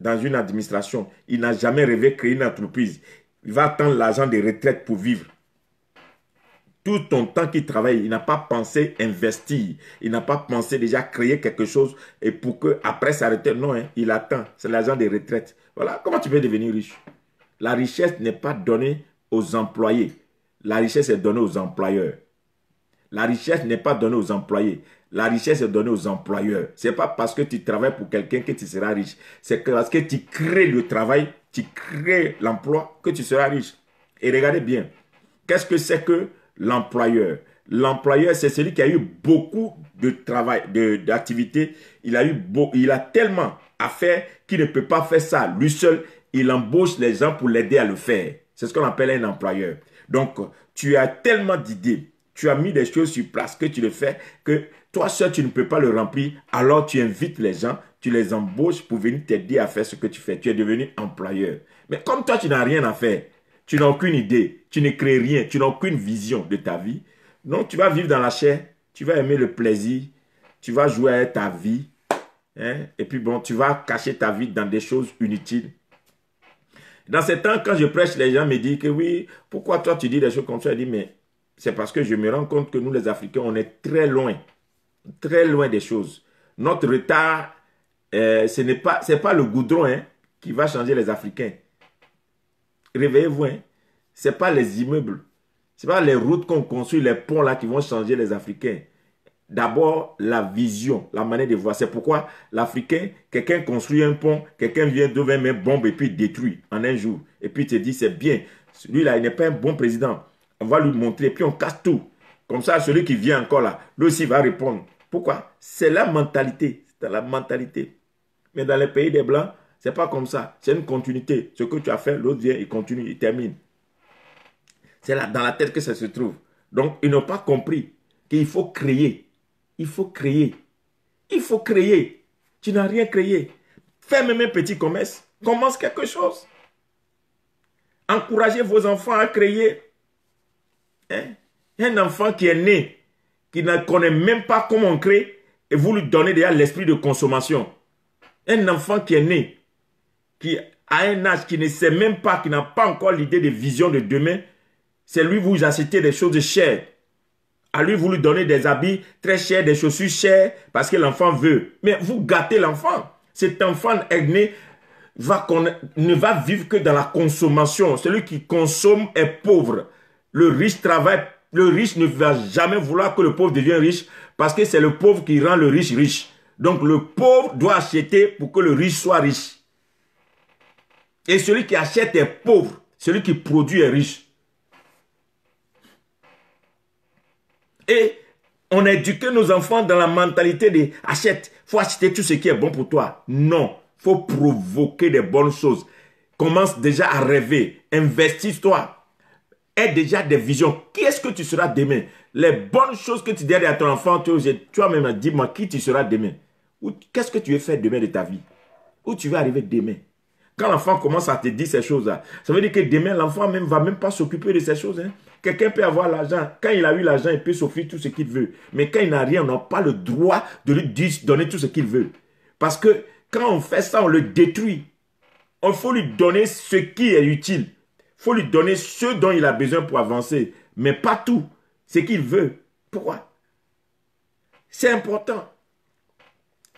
dans une administration, il n'a jamais rêvé de créer une entreprise. Il va attendre l'argent des retraites pour vivre. Tout ton temps qu'il travaille, il n'a pas pensé investir. Il n'a pas pensé déjà créer quelque chose et pour que après non, hein, il attend. C'est l'argent des retraites. Voilà comment tu peux devenir riche. La richesse n'est pas donnée aux employés. La richesse est donnée aux employeurs. La richesse n'est pas donnée aux employés. La richesse est donnée aux employeurs. Ce n'est pas parce que tu travailles pour quelqu'un que tu seras riche. C'est parce que tu crées le travail, tu crées l'emploi que tu seras riche. Et regardez bien, qu'est-ce que c'est que l'employeur L'employeur, c'est celui qui a eu beaucoup de travail, d'activité. Il a eu il a tellement à faire qu'il ne peut pas faire ça lui seul. Il embauche les gens pour l'aider à le faire. C'est ce qu'on appelle un employeur. Donc, tu as tellement d'idées, tu as mis des choses sur place que tu le fais, que toi seul, tu ne peux pas le remplir. Alors, tu invites les gens, tu les embauches pour venir t'aider à faire ce que tu fais. Tu es devenu employeur. Mais comme toi, tu n'as rien à faire, tu n'as aucune idée, tu ne crées rien, tu n'as aucune vision de ta vie, non, tu vas vivre dans la chair, tu vas aimer le plaisir, tu vas jouer à ta vie, hein. et puis bon, tu vas cacher ta vie dans des choses inutiles dans ces temps, quand je prêche, les gens me disent que oui, pourquoi toi tu dis des choses comme ça Je dis, mais c'est parce que je me rends compte que nous, les Africains, on est très loin, très loin des choses. Notre retard, euh, ce n'est pas, pas le goudron hein, qui va changer les Africains. Réveillez-vous, hein. ce n'est pas les immeubles, ce n'est pas les routes qu'on construit, les ponts là qui vont changer les Africains d'abord la vision, la manière de voir. C'est pourquoi l'Africain, quelqu'un construit un pont, quelqu'un vient devant une bombe et puis détruit en un jour. Et puis te dit, c'est bien. Celui-là, il n'est pas un bon président. On va lui montrer, puis on casse tout. Comme ça, celui qui vient encore là, lui aussi va répondre. Pourquoi C'est la mentalité. C'est la mentalité. Mais dans les pays des Blancs, c'est pas comme ça. C'est une continuité. Ce que tu as fait, l'autre vient, il continue, il termine. C'est là, dans la tête que ça se trouve. Donc, ils n'ont pas compris qu'il faut créer il faut créer. Il faut créer. Tu n'as rien créé. même un petit commerce. Commence quelque chose. Encouragez vos enfants à créer. Hein? Un enfant qui est né, qui ne connaît même pas comment créer, et vous lui donnez déjà l'esprit de consommation. Un enfant qui est né, qui a un âge, qui ne sait même pas, qui n'a pas encore l'idée de vision de demain, c'est lui vous achetez des choses chères à lui, vous lui donnez des habits très chers, des chaussures chères, parce que l'enfant veut. Mais vous gâtez l'enfant. Cet enfant va ne va vivre que dans la consommation. Celui qui consomme est pauvre. Le riche travaille. Le riche ne va jamais vouloir que le pauvre devienne riche, parce que c'est le pauvre qui rend le riche riche. Donc le pauvre doit acheter pour que le riche soit riche. Et celui qui achète est pauvre. Celui qui produit est riche. et on éduque nos enfants dans la mentalité de achète, faut acheter tout ce qui est bon pour toi. Non, faut provoquer des bonnes choses. Commence déjà à rêver, investis-toi. Aie déjà des visions. Qui est-ce que tu seras demain Les bonnes choses que tu dis à ton enfant, toi-même, dis-moi qui tu seras demain. qu'est-ce que tu veux faire demain de ta vie Où tu veux arriver demain Quand l'enfant commence à te dire ces choses-là, ça veut dire que demain, l'enfant même va même pas s'occuper de ces choses. Hein. Quelqu'un peut avoir l'argent. Quand il a eu l'argent, il peut s'offrir tout ce qu'il veut. Mais quand il n'a rien, on n'a pas le droit de lui donner tout ce qu'il veut. Parce que quand on fait ça, on le détruit. Il faut lui donner ce qui est utile. Il faut lui donner ce dont il a besoin pour avancer. Mais pas tout. Ce qu'il veut. Pourquoi C'est important.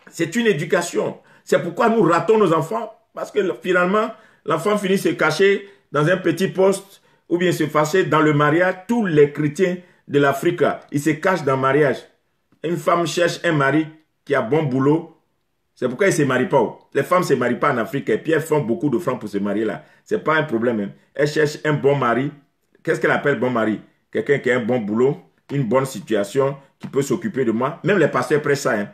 C'est une éducation. C'est pourquoi nous ratons nos enfants. Parce que finalement, l'enfant finit se cacher dans un petit poste ou bien se fâcher dans le mariage, tous les chrétiens de l'Afrique, ils se cachent dans le mariage. Une femme cherche un mari qui a bon boulot. C'est pourquoi ils ne se marie pas. Oh. Les femmes ne se marient pas en Afrique. Et puis elles font beaucoup de francs pour se marier là. Ce n'est pas un problème. Elle hein. Elles cherchent un bon mari. Qu'est-ce qu'elle appelle bon mari Quelqu'un qui a un bon boulot, une bonne situation, qui peut s'occuper de moi. Même les pasteurs prêchent ça. Hein.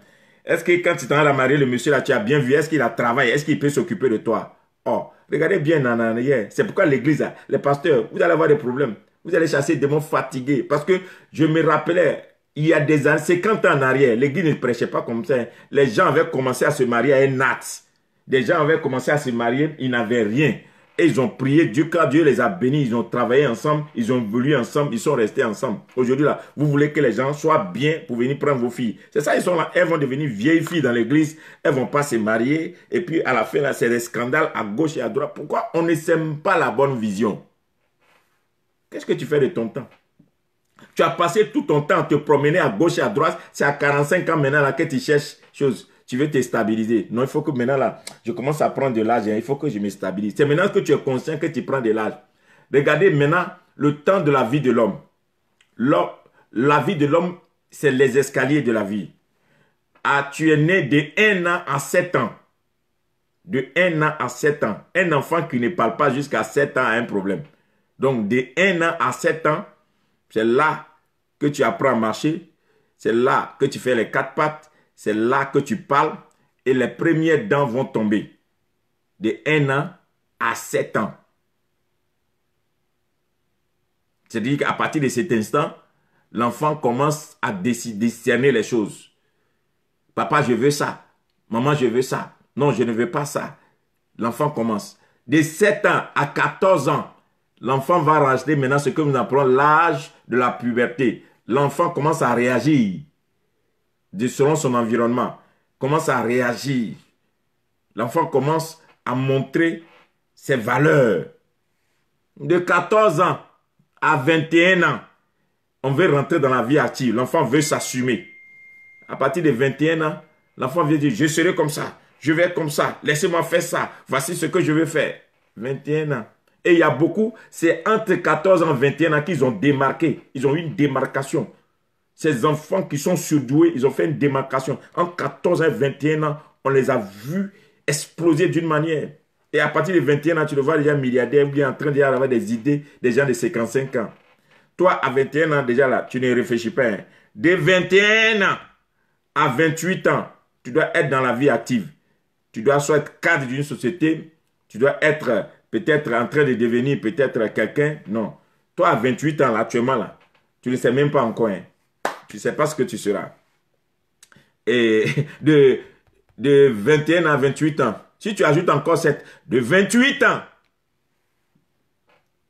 Est-ce que quand tu t'en as marié, le monsieur là, tu as bien vu, est-ce qu'il a travaillé, est-ce qu'il peut s'occuper de toi Oh, regardez bien en arrière, C'est pourquoi l'église, ah, les pasteurs, vous allez avoir des problèmes. Vous allez chasser des démons fatigués. Parce que je me rappelais, il y a des années 50 ans en arrière, l'église ne prêchait pas comme ça. Hein. Les gens avaient commencé à se marier à un acte. Des gens avaient commencé à se marier, ils n'avaient rien ils ont prié Dieu, car Dieu les a bénis, ils ont travaillé ensemble, ils ont voulu ensemble, ils sont restés ensemble. Aujourd'hui, là, vous voulez que les gens soient bien pour venir prendre vos filles. C'est ça, ils sont là, elles vont devenir vieilles filles dans l'église, elles vont pas se marier, et puis à la fin, là, c'est des scandales à gauche et à droite. Pourquoi on ne sème pas la bonne vision Qu'est-ce que tu fais de ton temps Tu as passé tout ton temps à te promener à gauche et à droite, c'est à 45 ans maintenant que tu cherches choses tu veux te stabiliser. Non, il faut que maintenant là, je commence à prendre de l'âge, hein. il faut que je me stabilise. C'est maintenant que tu es conscient que tu prends de l'âge. Regardez maintenant le temps de la vie de l'homme. La vie de l'homme, c'est les escaliers de la vie. Ah, tu es né de 1 an à 7 ans. De 1 an à 7 ans. Un enfant qui ne parle pas jusqu'à 7 ans a un problème. Donc, de 1 an à 7 ans, c'est là que tu apprends à marcher. C'est là que tu fais les quatre pattes c'est là que tu parles et les premières dents vont tomber. De 1 an à 7 ans. C'est-à-dire qu'à partir de cet instant, l'enfant commence à discerner les choses. Papa, je veux ça. Maman, je veux ça. Non, je ne veux pas ça. L'enfant commence. De 7 ans à 14 ans, l'enfant va rajouter maintenant ce que nous appelons l'âge de la puberté. L'enfant commence à réagir selon son environnement, commence à réagir. L'enfant commence à montrer ses valeurs. De 14 ans à 21 ans, on veut rentrer dans la vie active. L'enfant veut s'assumer. À partir de 21 ans, l'enfant veut dire, je serai comme ça, je vais être comme ça, laissez-moi faire ça, voici ce que je veux faire. 21 ans. Et il y a beaucoup, c'est entre 14 ans et 21 ans qu'ils ont démarqué. Ils ont eu une démarcation. Ces enfants qui sont surdoués, ils ont fait une démarcation. En 14 et 21 ans, on les a vus exploser d'une manière. Et à partir de 21 ans, tu le vois déjà milliardaire, en train d'avoir des idées des gens de 55 ans. Toi, à 21 ans, déjà là, tu ne réfléchis pas. dès hein. De 21 ans à 28 ans, tu dois être dans la vie active. Tu dois soit être cadre d'une société, tu dois être euh, peut-être en train de devenir peut-être quelqu'un. Non. Toi, à 28 ans, là, actuellement, là, tu ne sais même pas encore. Hein tu ne sais pas ce que tu seras. Et de, de 21 à 28 ans, si tu ajoutes encore 7, de 28 ans,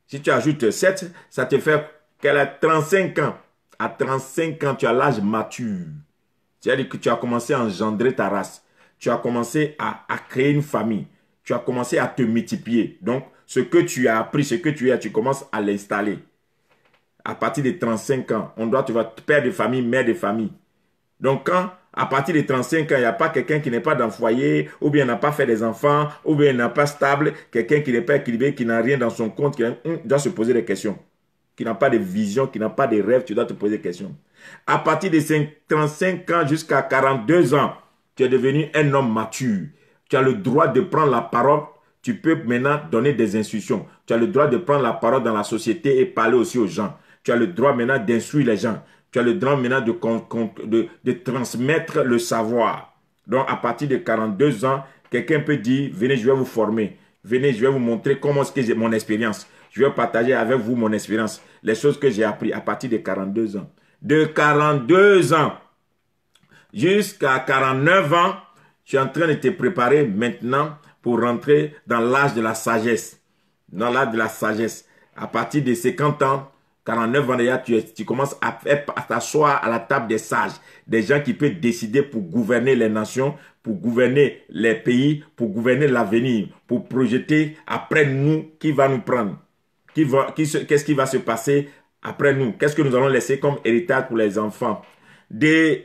si tu ajoutes 7, ça te fait qu'elle a 35 ans. À 35 ans, tu as l'âge mature. C'est-à-dire que tu as commencé à engendrer ta race. Tu as commencé à, à, créer une famille. Tu as commencé à te multiplier. Donc, ce que tu as appris, ce que tu as, tu commences à l'installer à partir de 35 ans, on doit, tu vois, père de famille, mère de famille. Donc quand, à partir de 35 ans, il n'y a pas quelqu'un qui n'est pas dans le foyer, ou bien n'a pas fait des enfants, ou bien n'a pas stable, quelqu'un qui n'est pas équilibré, qui n'a rien dans son compte, qui hmm, doit se poser des questions. Qui n'a pas de vision, qui n'a pas de rêve, tu dois te poser des questions. À partir de 35 ans jusqu'à 42 ans, tu es devenu un homme mature. Tu as le droit de prendre la parole. Tu peux maintenant donner des instructions. Tu as le droit de prendre la parole dans la société et parler aussi aux gens. Tu as le droit maintenant d'instruire les gens. Tu as le droit maintenant de, transmettre le savoir. Donc, à partir de 42 ans, quelqu'un peut dire, venez, je vais vous former. Venez, je vais vous montrer comment est-ce que j'ai mon expérience. Je vais partager avec vous mon expérience, les choses que j'ai appris à partir de 42 ans. De 42 ans jusqu'à 49 ans, tu es en train de te préparer maintenant pour rentrer dans l'âge de la sagesse. Dans l'âge de la sagesse. À partir de 50 ans, 49 ans déjà, tu, commences à, t'asseoir à la table des sages, des gens qui peuvent décider pour gouverner les nations, pour gouverner les pays, pour gouverner l'avenir, pour projeter après nous qui va nous prendre, qu'est-ce qui va se passer après nous, qu'est-ce que nous allons laisser comme héritage pour les enfants. Dès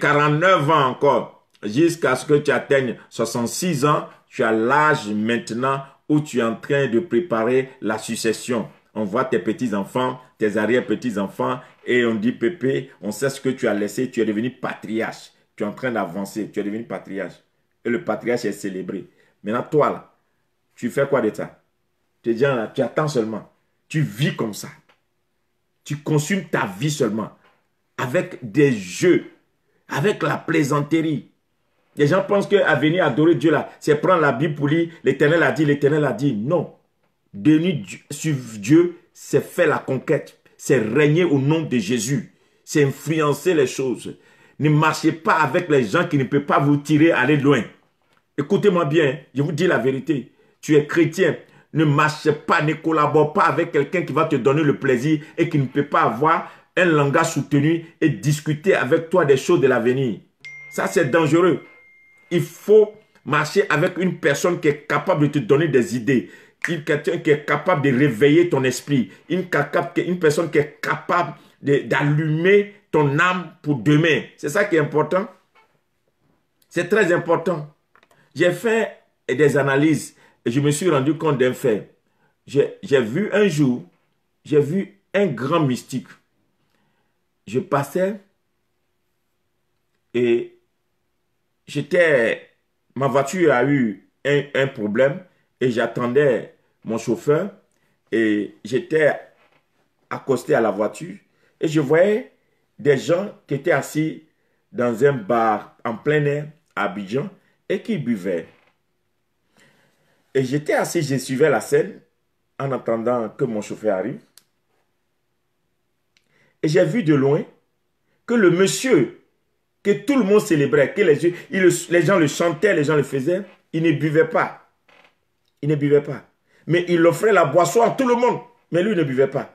49 ans encore, jusqu'à ce que tu atteignes 66 ans, tu as l'âge maintenant où tu es en train de préparer la succession. On voit tes petits-enfants tes arrière-petits-enfants et on dit pépé, on sait ce que tu as laissé, tu es devenu patriarche. Tu es en train d'avancer, tu es devenu patriarche. Et le patriarche est célébré. Maintenant, toi, là, tu fais quoi de ça Tu tu attends seulement. Tu vis comme ça. Tu consumes ta vie seulement. Avec des jeux, avec la plaisanterie. Les gens pensent qu'à venir adorer Dieu là, c'est prendre la Bible pour lire, l'éternel a dit, l'éternel a dit. Non. Denis, sur Dieu, c'est faire la conquête, c'est régner au nom de Jésus, c'est influencer les choses. Ne marchez pas avec les gens qui ne peuvent pas vous tirer, aller loin. Écoutez-moi bien, je vous dis la vérité. Tu es chrétien, ne marchez pas, ne collabore pas avec quelqu'un qui va te donner le plaisir et qui ne peut pas avoir un langage soutenu et discuter avec toi des choses de l'avenir. Ça, c'est dangereux. Il faut marcher avec une personne qui est capable de te donner des idées, quelqu'un qui est capable de réveiller ton esprit, une, une personne qui est capable d'allumer ton âme pour demain. C'est ça qui est important. C'est très important. J'ai fait des analyses et je me suis rendu compte d'un fait. J'ai vu un jour, j'ai vu un grand mystique. Je passais et j'étais, ma voiture a eu un problème et j'attendais mon chauffeur, et j'étais accosté à la voiture et je voyais des gens qui étaient assis dans un bar en plein air à Abidjan et qui buvaient. Et j'étais assis, je suivais la scène en attendant que mon chauffeur arrive. Et j'ai vu de loin que le monsieur que tout le monde célébrait, que les, les gens le chantaient, les gens le faisaient, il ne buvait pas. Il ne buvait pas mais il offrait la boisson à tout le monde. Mais lui ne buvait pas.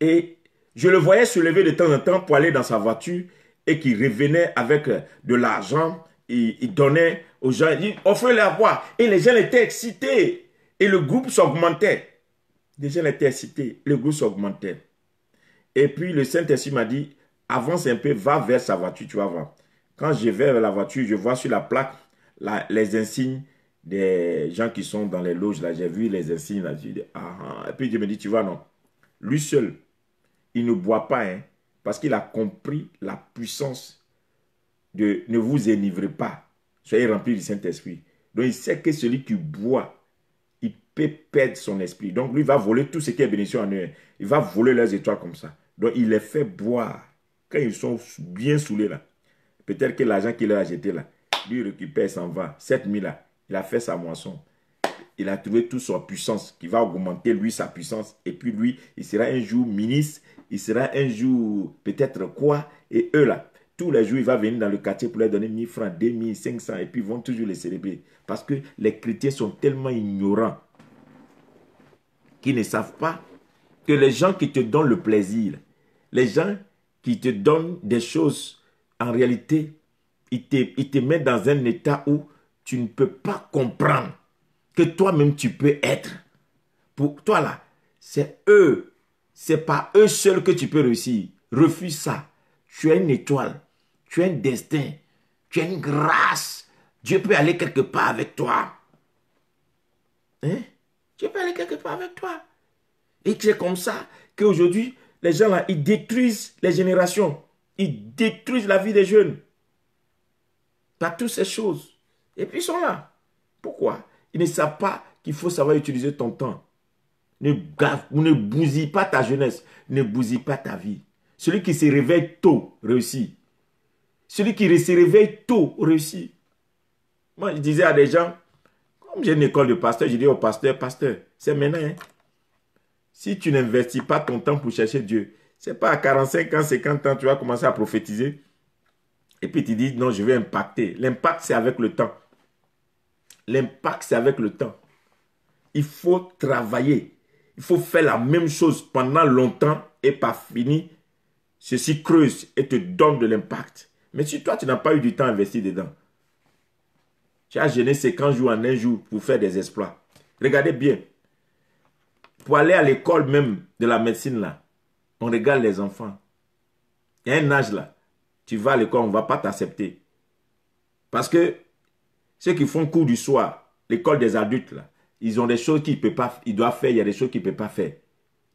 Et je le voyais se lever de temps en temps pour aller dans sa voiture et qui revenait avec euh, de l'argent. Il, donnait aux gens, il offrait la boisson. Et les gens étaient excités. Et le groupe s'augmentait. Les gens étaient excités. Le groupe s'augmentait. Et puis le Saint-Esprit m'a dit, avance un peu, va vers sa voiture, tu vas voir. Quand je vais vers la voiture, je vois sur la plaque les insignes des gens qui sont dans les loges, là, j'ai vu les insignes, là, dit, ah, ah, et puis je me dis, tu vois, non, lui seul, il ne boit pas, hein, parce qu'il a compris la puissance de ne vous énivrer pas, soyez remplis du Saint-Esprit. Donc il sait que celui qui boit, il peut perdre son esprit. Donc lui va voler tout ce qui est bénédiction en eux. Il va voler leurs étoiles comme ça. Donc il les fait boire. Quand ils sont bien saoulés là, peut-être que l'argent qu'il leur a jeté là, lui récupère, s'en va. 7000 là, il a fait sa moisson. Il a trouvé toute sa puissance qui va augmenter lui sa puissance. Et puis lui, il sera un jour ministre, il sera un jour peut-être quoi. Et eux là, tous les jours, il va venir dans le quartier pour leur donner 1000 francs, 2500. et puis ils vont toujours les célébrer. Parce que les chrétiens sont tellement ignorants qu'ils ne savent pas que les gens qui te donnent le plaisir, les gens qui te donnent des choses, en réalité, ils te, ils te mettent dans un état où tu ne peux pas comprendre que toi-même tu peux être. Pour toi là, c'est eux, c'est pas eux seuls que tu peux réussir. Refuse ça. Tu es une étoile, tu es un destin, tu es une grâce. Dieu peut aller quelque part avec toi. Hein? Dieu peut aller quelque part avec toi. Et c'est comme ça qu'aujourd'hui, les gens là, ils détruisent les générations. Ils détruisent la vie des jeunes. Par toutes ces choses. Et puis ils sont là. Pourquoi Ils ne savent pas qu'il faut savoir utiliser ton temps. Ne, gaffe, ne bousille pas ta jeunesse. Ne bousille pas ta vie. Celui qui se réveille tôt réussit. Celui qui se réveille tôt réussit. Moi, je disais à des gens, comme j'ai une école de pasteur, je dis au pasteur, pasteur, c'est maintenant. Hein. Si tu n'investis pas ton temps pour chercher Dieu, c'est pas à 45 ans, 50 ans, tu vas commencer à prophétiser. Et puis tu dis, non, je vais impacter. L'impact, c'est avec le temps. L'impact, c'est avec le temps. Il faut travailler. Il faut faire la même chose pendant longtemps et pas fini. Ceci creuse et te donne de l'impact. Mais si toi, tu n'as pas eu du temps investi dedans, tu as gêné 50 jours en un jour pour faire des exploits. Regardez bien. Pour aller à l'école même de la médecine, là, on regarde les enfants. Il y a un âge là. Tu vas à l'école, on ne va pas t'accepter. Parce que ceux qui font cours du soir, l'école des adultes, là, ils ont des choses qu'ils peuvent pas, ils doivent faire, il y a des choses qu'ils ne peuvent pas faire.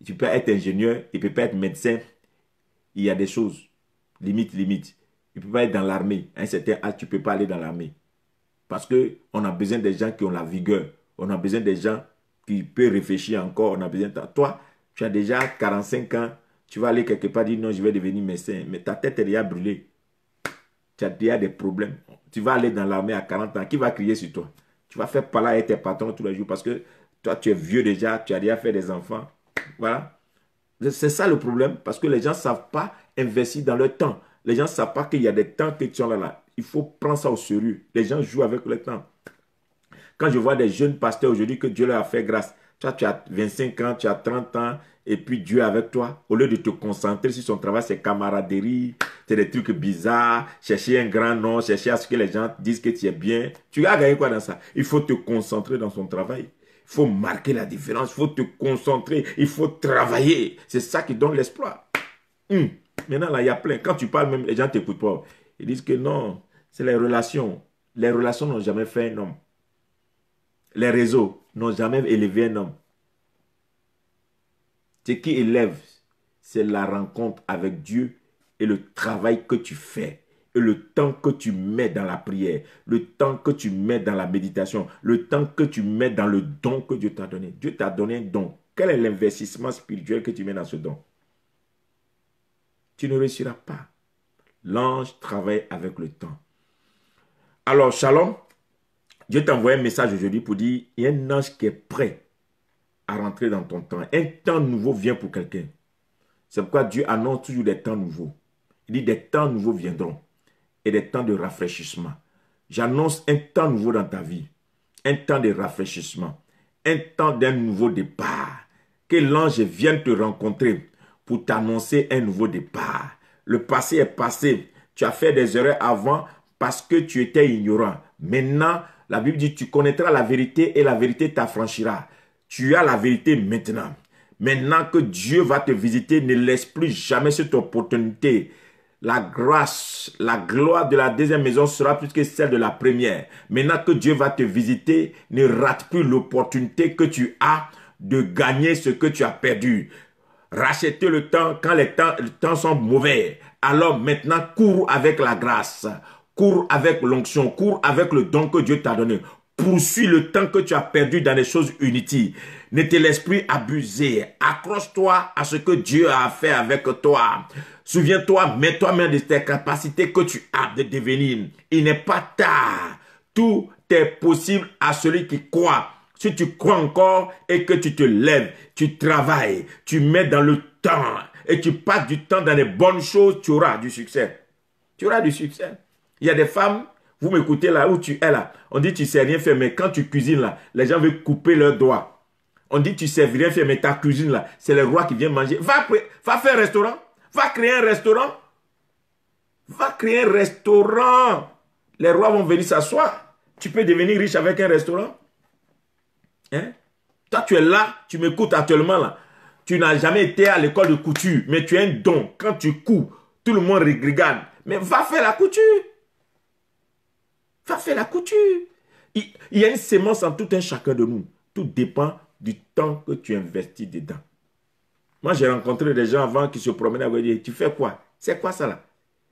Tu peux être ingénieur, tu ne peut pas être médecin. Il y a des choses, limite, limite. Tu ne peux pas être dans l'armée. un certain âge, tu ne peux pas aller dans l'armée. Parce qu'on a besoin des gens qui ont la vigueur. On a besoin des gens qui peuvent réfléchir encore. On a besoin de toi. Tu as déjà 45 ans. Tu vas aller quelque part dire non, je vais devenir médecin. Mais ta tête est déjà brûlée tu as déjà des problèmes. Tu vas aller dans l'armée à 40 ans, qui va crier sur toi Tu vas faire parler à tes patrons tous les jours parce que toi, tu es vieux déjà, tu as déjà fait des enfants. Voilà. C'est ça le problème parce que les gens ne savent pas investir dans leur temps. Les gens ne savent pas qu'il y a des temps qui sont là, là. Il faut prendre ça au sérieux. Les gens jouent avec le temps. Quand je vois des jeunes pasteurs aujourd'hui que Dieu leur a fait grâce, toi tu as 25 ans, tu as 30 ans, et puis Dieu avec toi, au lieu de te concentrer sur son travail, ses camaraderies, c'est des trucs bizarres, chercher un grand nom, chercher à ce que les gens disent que tu es bien, tu as gagné quoi dans ça Il faut te concentrer dans son travail. Il faut marquer la différence, il faut te concentrer, il faut travailler. C'est ça qui donne l'espoir. Hum. Maintenant, là, il y a plein. Quand tu parles, même les gens ne t'écoutent pas. Ils disent que non, c'est les relations. Les relations n'ont jamais fait un homme. Les réseaux n'ont jamais élevé un homme. Ce qui élève, c'est la rencontre avec Dieu et le travail que tu fais. Et le temps que tu mets dans la prière, le temps que tu mets dans la méditation, le temps que tu mets dans le don que Dieu t'a donné. Dieu t'a donné un don. Quel est l'investissement spirituel que tu mets dans ce don Tu ne réussiras pas. L'ange travaille avec le temps. Alors, Shalom, Dieu t'a envoyé un message aujourd'hui pour dire, il y a un ange qui est prêt à rentrer dans ton temps. Un temps nouveau vient pour quelqu'un. C'est pourquoi Dieu annonce toujours des temps nouveaux. Il dit des temps nouveaux viendront et des temps de rafraîchissement. J'annonce un temps nouveau dans ta vie, un temps de rafraîchissement, un temps d'un nouveau départ. Que l'ange vienne te rencontrer pour t'annoncer un nouveau départ. Le passé est passé. Tu as fait des erreurs avant parce que tu étais ignorant. Maintenant, la Bible dit, tu connaîtras la vérité et la vérité t'affranchira. Tu as la vérité maintenant. Maintenant que Dieu va te visiter, ne laisse plus jamais cette opportunité. La grâce, la gloire de la deuxième maison sera plus que celle de la première. Maintenant que Dieu va te visiter, ne rate plus l'opportunité que tu as de gagner ce que tu as perdu. Rachetez le temps quand les temps, les temps sont mauvais. Alors maintenant, cours avec la grâce, cours avec l'onction, cours avec le don que Dieu t'a donné, poursuis le temps que tu as perdu dans les choses inutiles. Ne te laisse plus abuser. Accroche-toi à ce que Dieu a fait avec toi. Souviens-toi, mets-toi même de tes capacités que tu as de devenir. Il n'est pas tard. Tout est possible à celui qui croit. Si tu crois encore et que tu te lèves, tu travailles, tu mets dans le temps et tu passes du temps dans les bonnes choses, tu auras du succès. Tu auras du succès. Il y a des femmes vous m'écoutez là où tu es là. On dit tu sais rien faire, mais quand tu cuisines là, les gens veulent couper leurs doigts. On dit tu sais rien faire, mais ta cuisine là, c'est le roi qui vient manger. Va, faire un restaurant. Va créer un restaurant. Va créer un restaurant. Les rois vont venir s'asseoir. Tu peux devenir riche avec un restaurant. Hein? Toi, tu es là, tu m'écoutes actuellement là. Tu n'as jamais été à l'école de couture, mais tu as un don. Quand tu couds, tout le monde rigole. Mais va faire la couture fait la couture. Il, y a une sémence en tout un chacun de nous. Tout dépend du temps que tu investis dedans. Moi, j'ai rencontré des gens avant qui se promenaient à dire, tu fais quoi C'est quoi ça là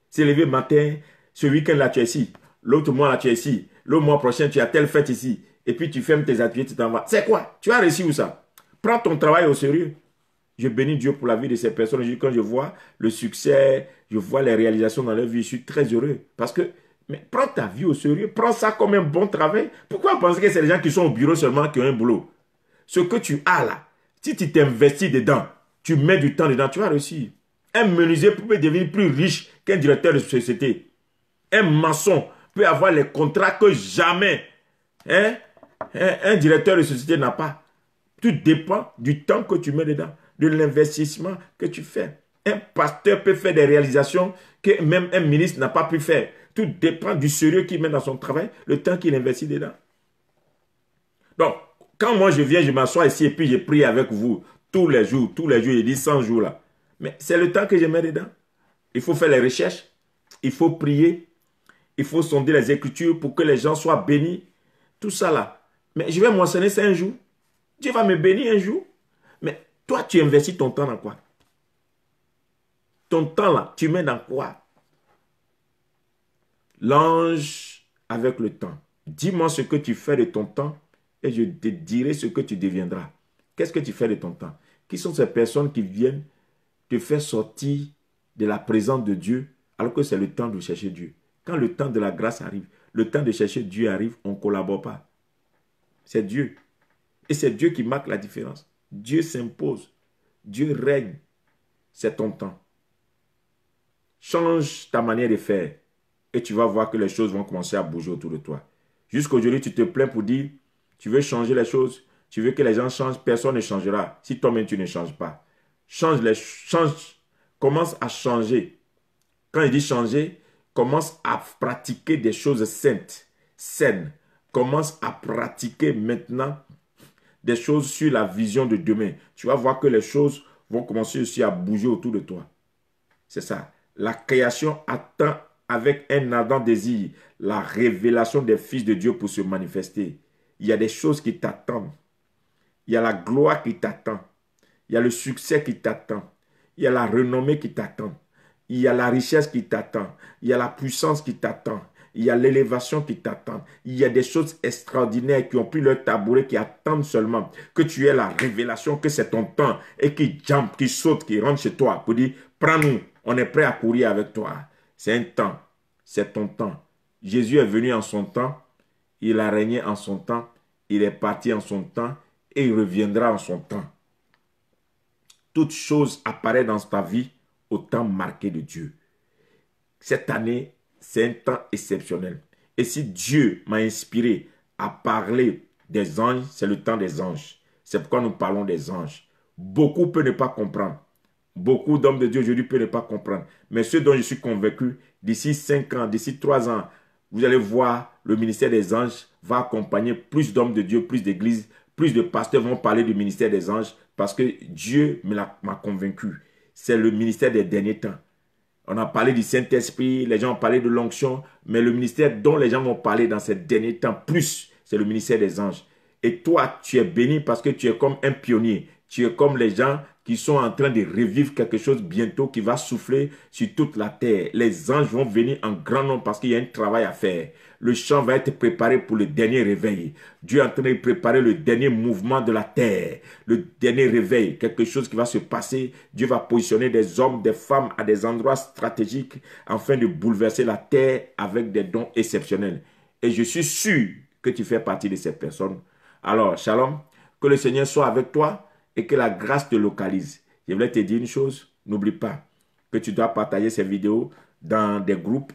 C'est lever matin, ce week-end là tu es ici, l'autre mois là tu es ici, le mois prochain tu as telle fête ici, et puis tu fermes tes ateliers, tu t'en vas. C'est quoi Tu as réussi ou ça Prends ton travail au sérieux. Je bénis Dieu pour la vie de ces personnes. Quand je vois le succès, je vois les réalisations dans leur vie, je suis très heureux. Parce que mais prends ta vie au sérieux, prends ça comme un bon travail. Pourquoi penser que c'est les gens qui sont au bureau seulement qui ont un boulot Ce que tu as là, si tu t'investis dedans, tu mets du temps dedans, tu vas réussir. Un menuisier peut devenir plus riche qu'un directeur de société. Un maçon peut avoir les contrats que jamais hein? un directeur de société n'a pas. Tout dépend du temps que tu mets dedans, de l'investissement que tu fais. Un pasteur peut faire des réalisations que même un ministre n'a pas pu faire. Tout dépend du sérieux qu'il met dans son travail, le temps qu'il investit dedans. Donc, quand moi je viens, je m'assois ici et puis je prie avec vous tous les jours, tous les jours, je dis 100 jours là. Mais c'est le temps que je mets dedans. Il faut faire les recherches, il faut prier, il faut sonder les écritures pour que les gens soient bénis. Tout ça là. Mais je vais mentionner ça un jour. Dieu va me bénir un jour. Mais toi, tu investis ton temps dans quoi Ton temps là, tu mets dans quoi L'ange avec le temps. Dis-moi ce que tu fais de ton temps et je te dirai ce que tu deviendras. Qu'est-ce que tu fais de ton temps Qui sont ces personnes qui viennent te faire sortir de la présence de Dieu alors que c'est le temps de chercher Dieu Quand le temps de la grâce arrive, le temps de chercher Dieu arrive, on ne collabore pas. C'est Dieu. Et c'est Dieu qui marque la différence. Dieu s'impose. Dieu règne. C'est ton temps. Change ta manière de faire. Et tu vas voir que les choses vont commencer à bouger autour de toi. Jusqu'aujourd'hui, tu te plains pour dire, tu veux changer les choses, tu veux que les gens changent, personne ne changera si toi-même tu ne changes pas. Change les change, commence à changer. Quand je dis changer, commence à pratiquer des choses saintes, saines. Commence à pratiquer maintenant des choses sur la vision de demain. Tu vas voir que les choses vont commencer aussi à bouger autour de toi. C'est ça. La création attend avec un ardent désir la révélation des fils de Dieu pour se manifester. Il y a des choses qui t'attendent. Il y a la gloire qui t'attend. Il y a le succès qui t'attend. Il y a la renommée qui t'attend. Il y a la richesse qui t'attend. Il y a la puissance qui t'attend. Il y a l'élévation qui t'attend. Il y a des choses extraordinaires qui ont pris leur tabouret, qui attendent seulement que tu aies la révélation, que c'est ton temps, et qui jump, qui saute, qui rentre chez toi pour dire, prends-nous, on est prêt à courir avec toi. C'est un temps. C'est ton temps. Jésus est venu en son temps. Il a régné en son temps. Il est parti en son temps. Et il reviendra en son temps. Toute chose apparaît dans ta vie au temps marqué de Dieu. Cette année, c'est un temps exceptionnel. Et si Dieu m'a inspiré à parler des anges, c'est le temps des anges. C'est pourquoi nous parlons des anges. Beaucoup peuvent ne pas comprendre. Beaucoup d'hommes de Dieu aujourd'hui ne peuvent pas comprendre. Mais ce dont je suis convaincu, d'ici 5 ans, d'ici 3 ans, vous allez voir, le ministère des anges va accompagner plus d'hommes de Dieu, plus d'églises, plus de pasteurs vont parler du ministère des anges parce que Dieu m'a convaincu. C'est le ministère des derniers temps. On a parlé du Saint-Esprit, les gens ont parlé de l'onction, mais le ministère dont les gens vont parler dans ces derniers temps plus, c'est le ministère des anges. Et toi, tu es béni parce que tu es comme un pionnier. Tu es comme les gens qui sont en train de revivre quelque chose bientôt qui va souffler sur toute la terre. Les anges vont venir en grand nombre parce qu'il y a un travail à faire. Le champ va être préparé pour le dernier réveil. Dieu est en train de préparer le dernier mouvement de la terre, le dernier réveil, quelque chose qui va se passer. Dieu va positionner des hommes, des femmes à des endroits stratégiques afin de bouleverser la terre avec des dons exceptionnels. Et je suis sûr que tu fais partie de ces personnes. Alors, shalom, que le Seigneur soit avec toi et que la grâce te localise. Je voulais te dire une chose, n'oublie pas que tu dois partager ces vidéos dans des groupes,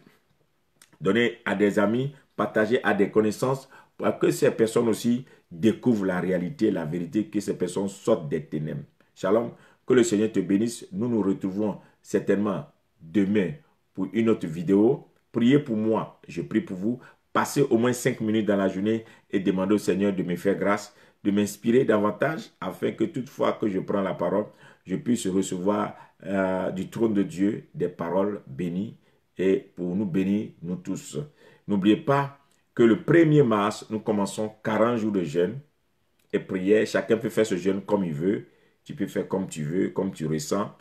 donner à des amis, partager à des connaissances pour que ces personnes aussi découvrent la réalité, la vérité, que ces personnes sortent des ténèbres. Shalom, que le Seigneur te bénisse. Nous nous retrouvons certainement demain pour une autre vidéo. Priez pour moi, je prie pour vous. Passez au moins cinq minutes dans la journée et demandez au Seigneur de me faire grâce de m'inspirer davantage afin que toute fois que je prends la parole, je puisse recevoir euh, du trône de Dieu des paroles bénies et pour nous bénir, nous tous. N'oubliez pas que le 1er mars, nous commençons 40 jours de jeûne et prière. Chacun peut faire ce jeûne comme il veut. Tu peux faire comme tu veux, comme tu ressens.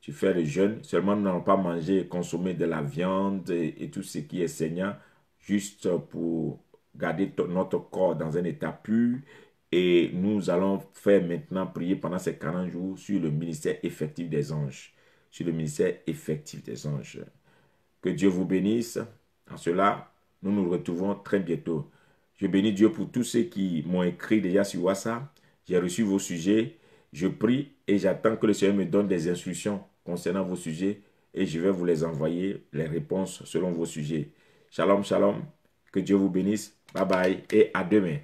Tu fais le jeûne. Seulement, nous n'allons pas manger et consommer de la viande et tout ce qui est saignant, juste pour garder notre corps dans un état pur et nous allons faire maintenant prier pendant ces 40 jours sur le ministère effectif des anges. Sur le ministère effectif des anges. Que Dieu vous bénisse. En cela, nous nous retrouvons très bientôt. Je bénis Dieu pour tous ceux qui m'ont écrit déjà sur WhatsApp. J'ai reçu vos sujets. Je prie et j'attends que le Seigneur me donne des instructions concernant vos sujets et je vais vous les envoyer, les réponses selon vos sujets. Shalom, shalom. Que Dieu vous bénisse. Bye bye et à demain.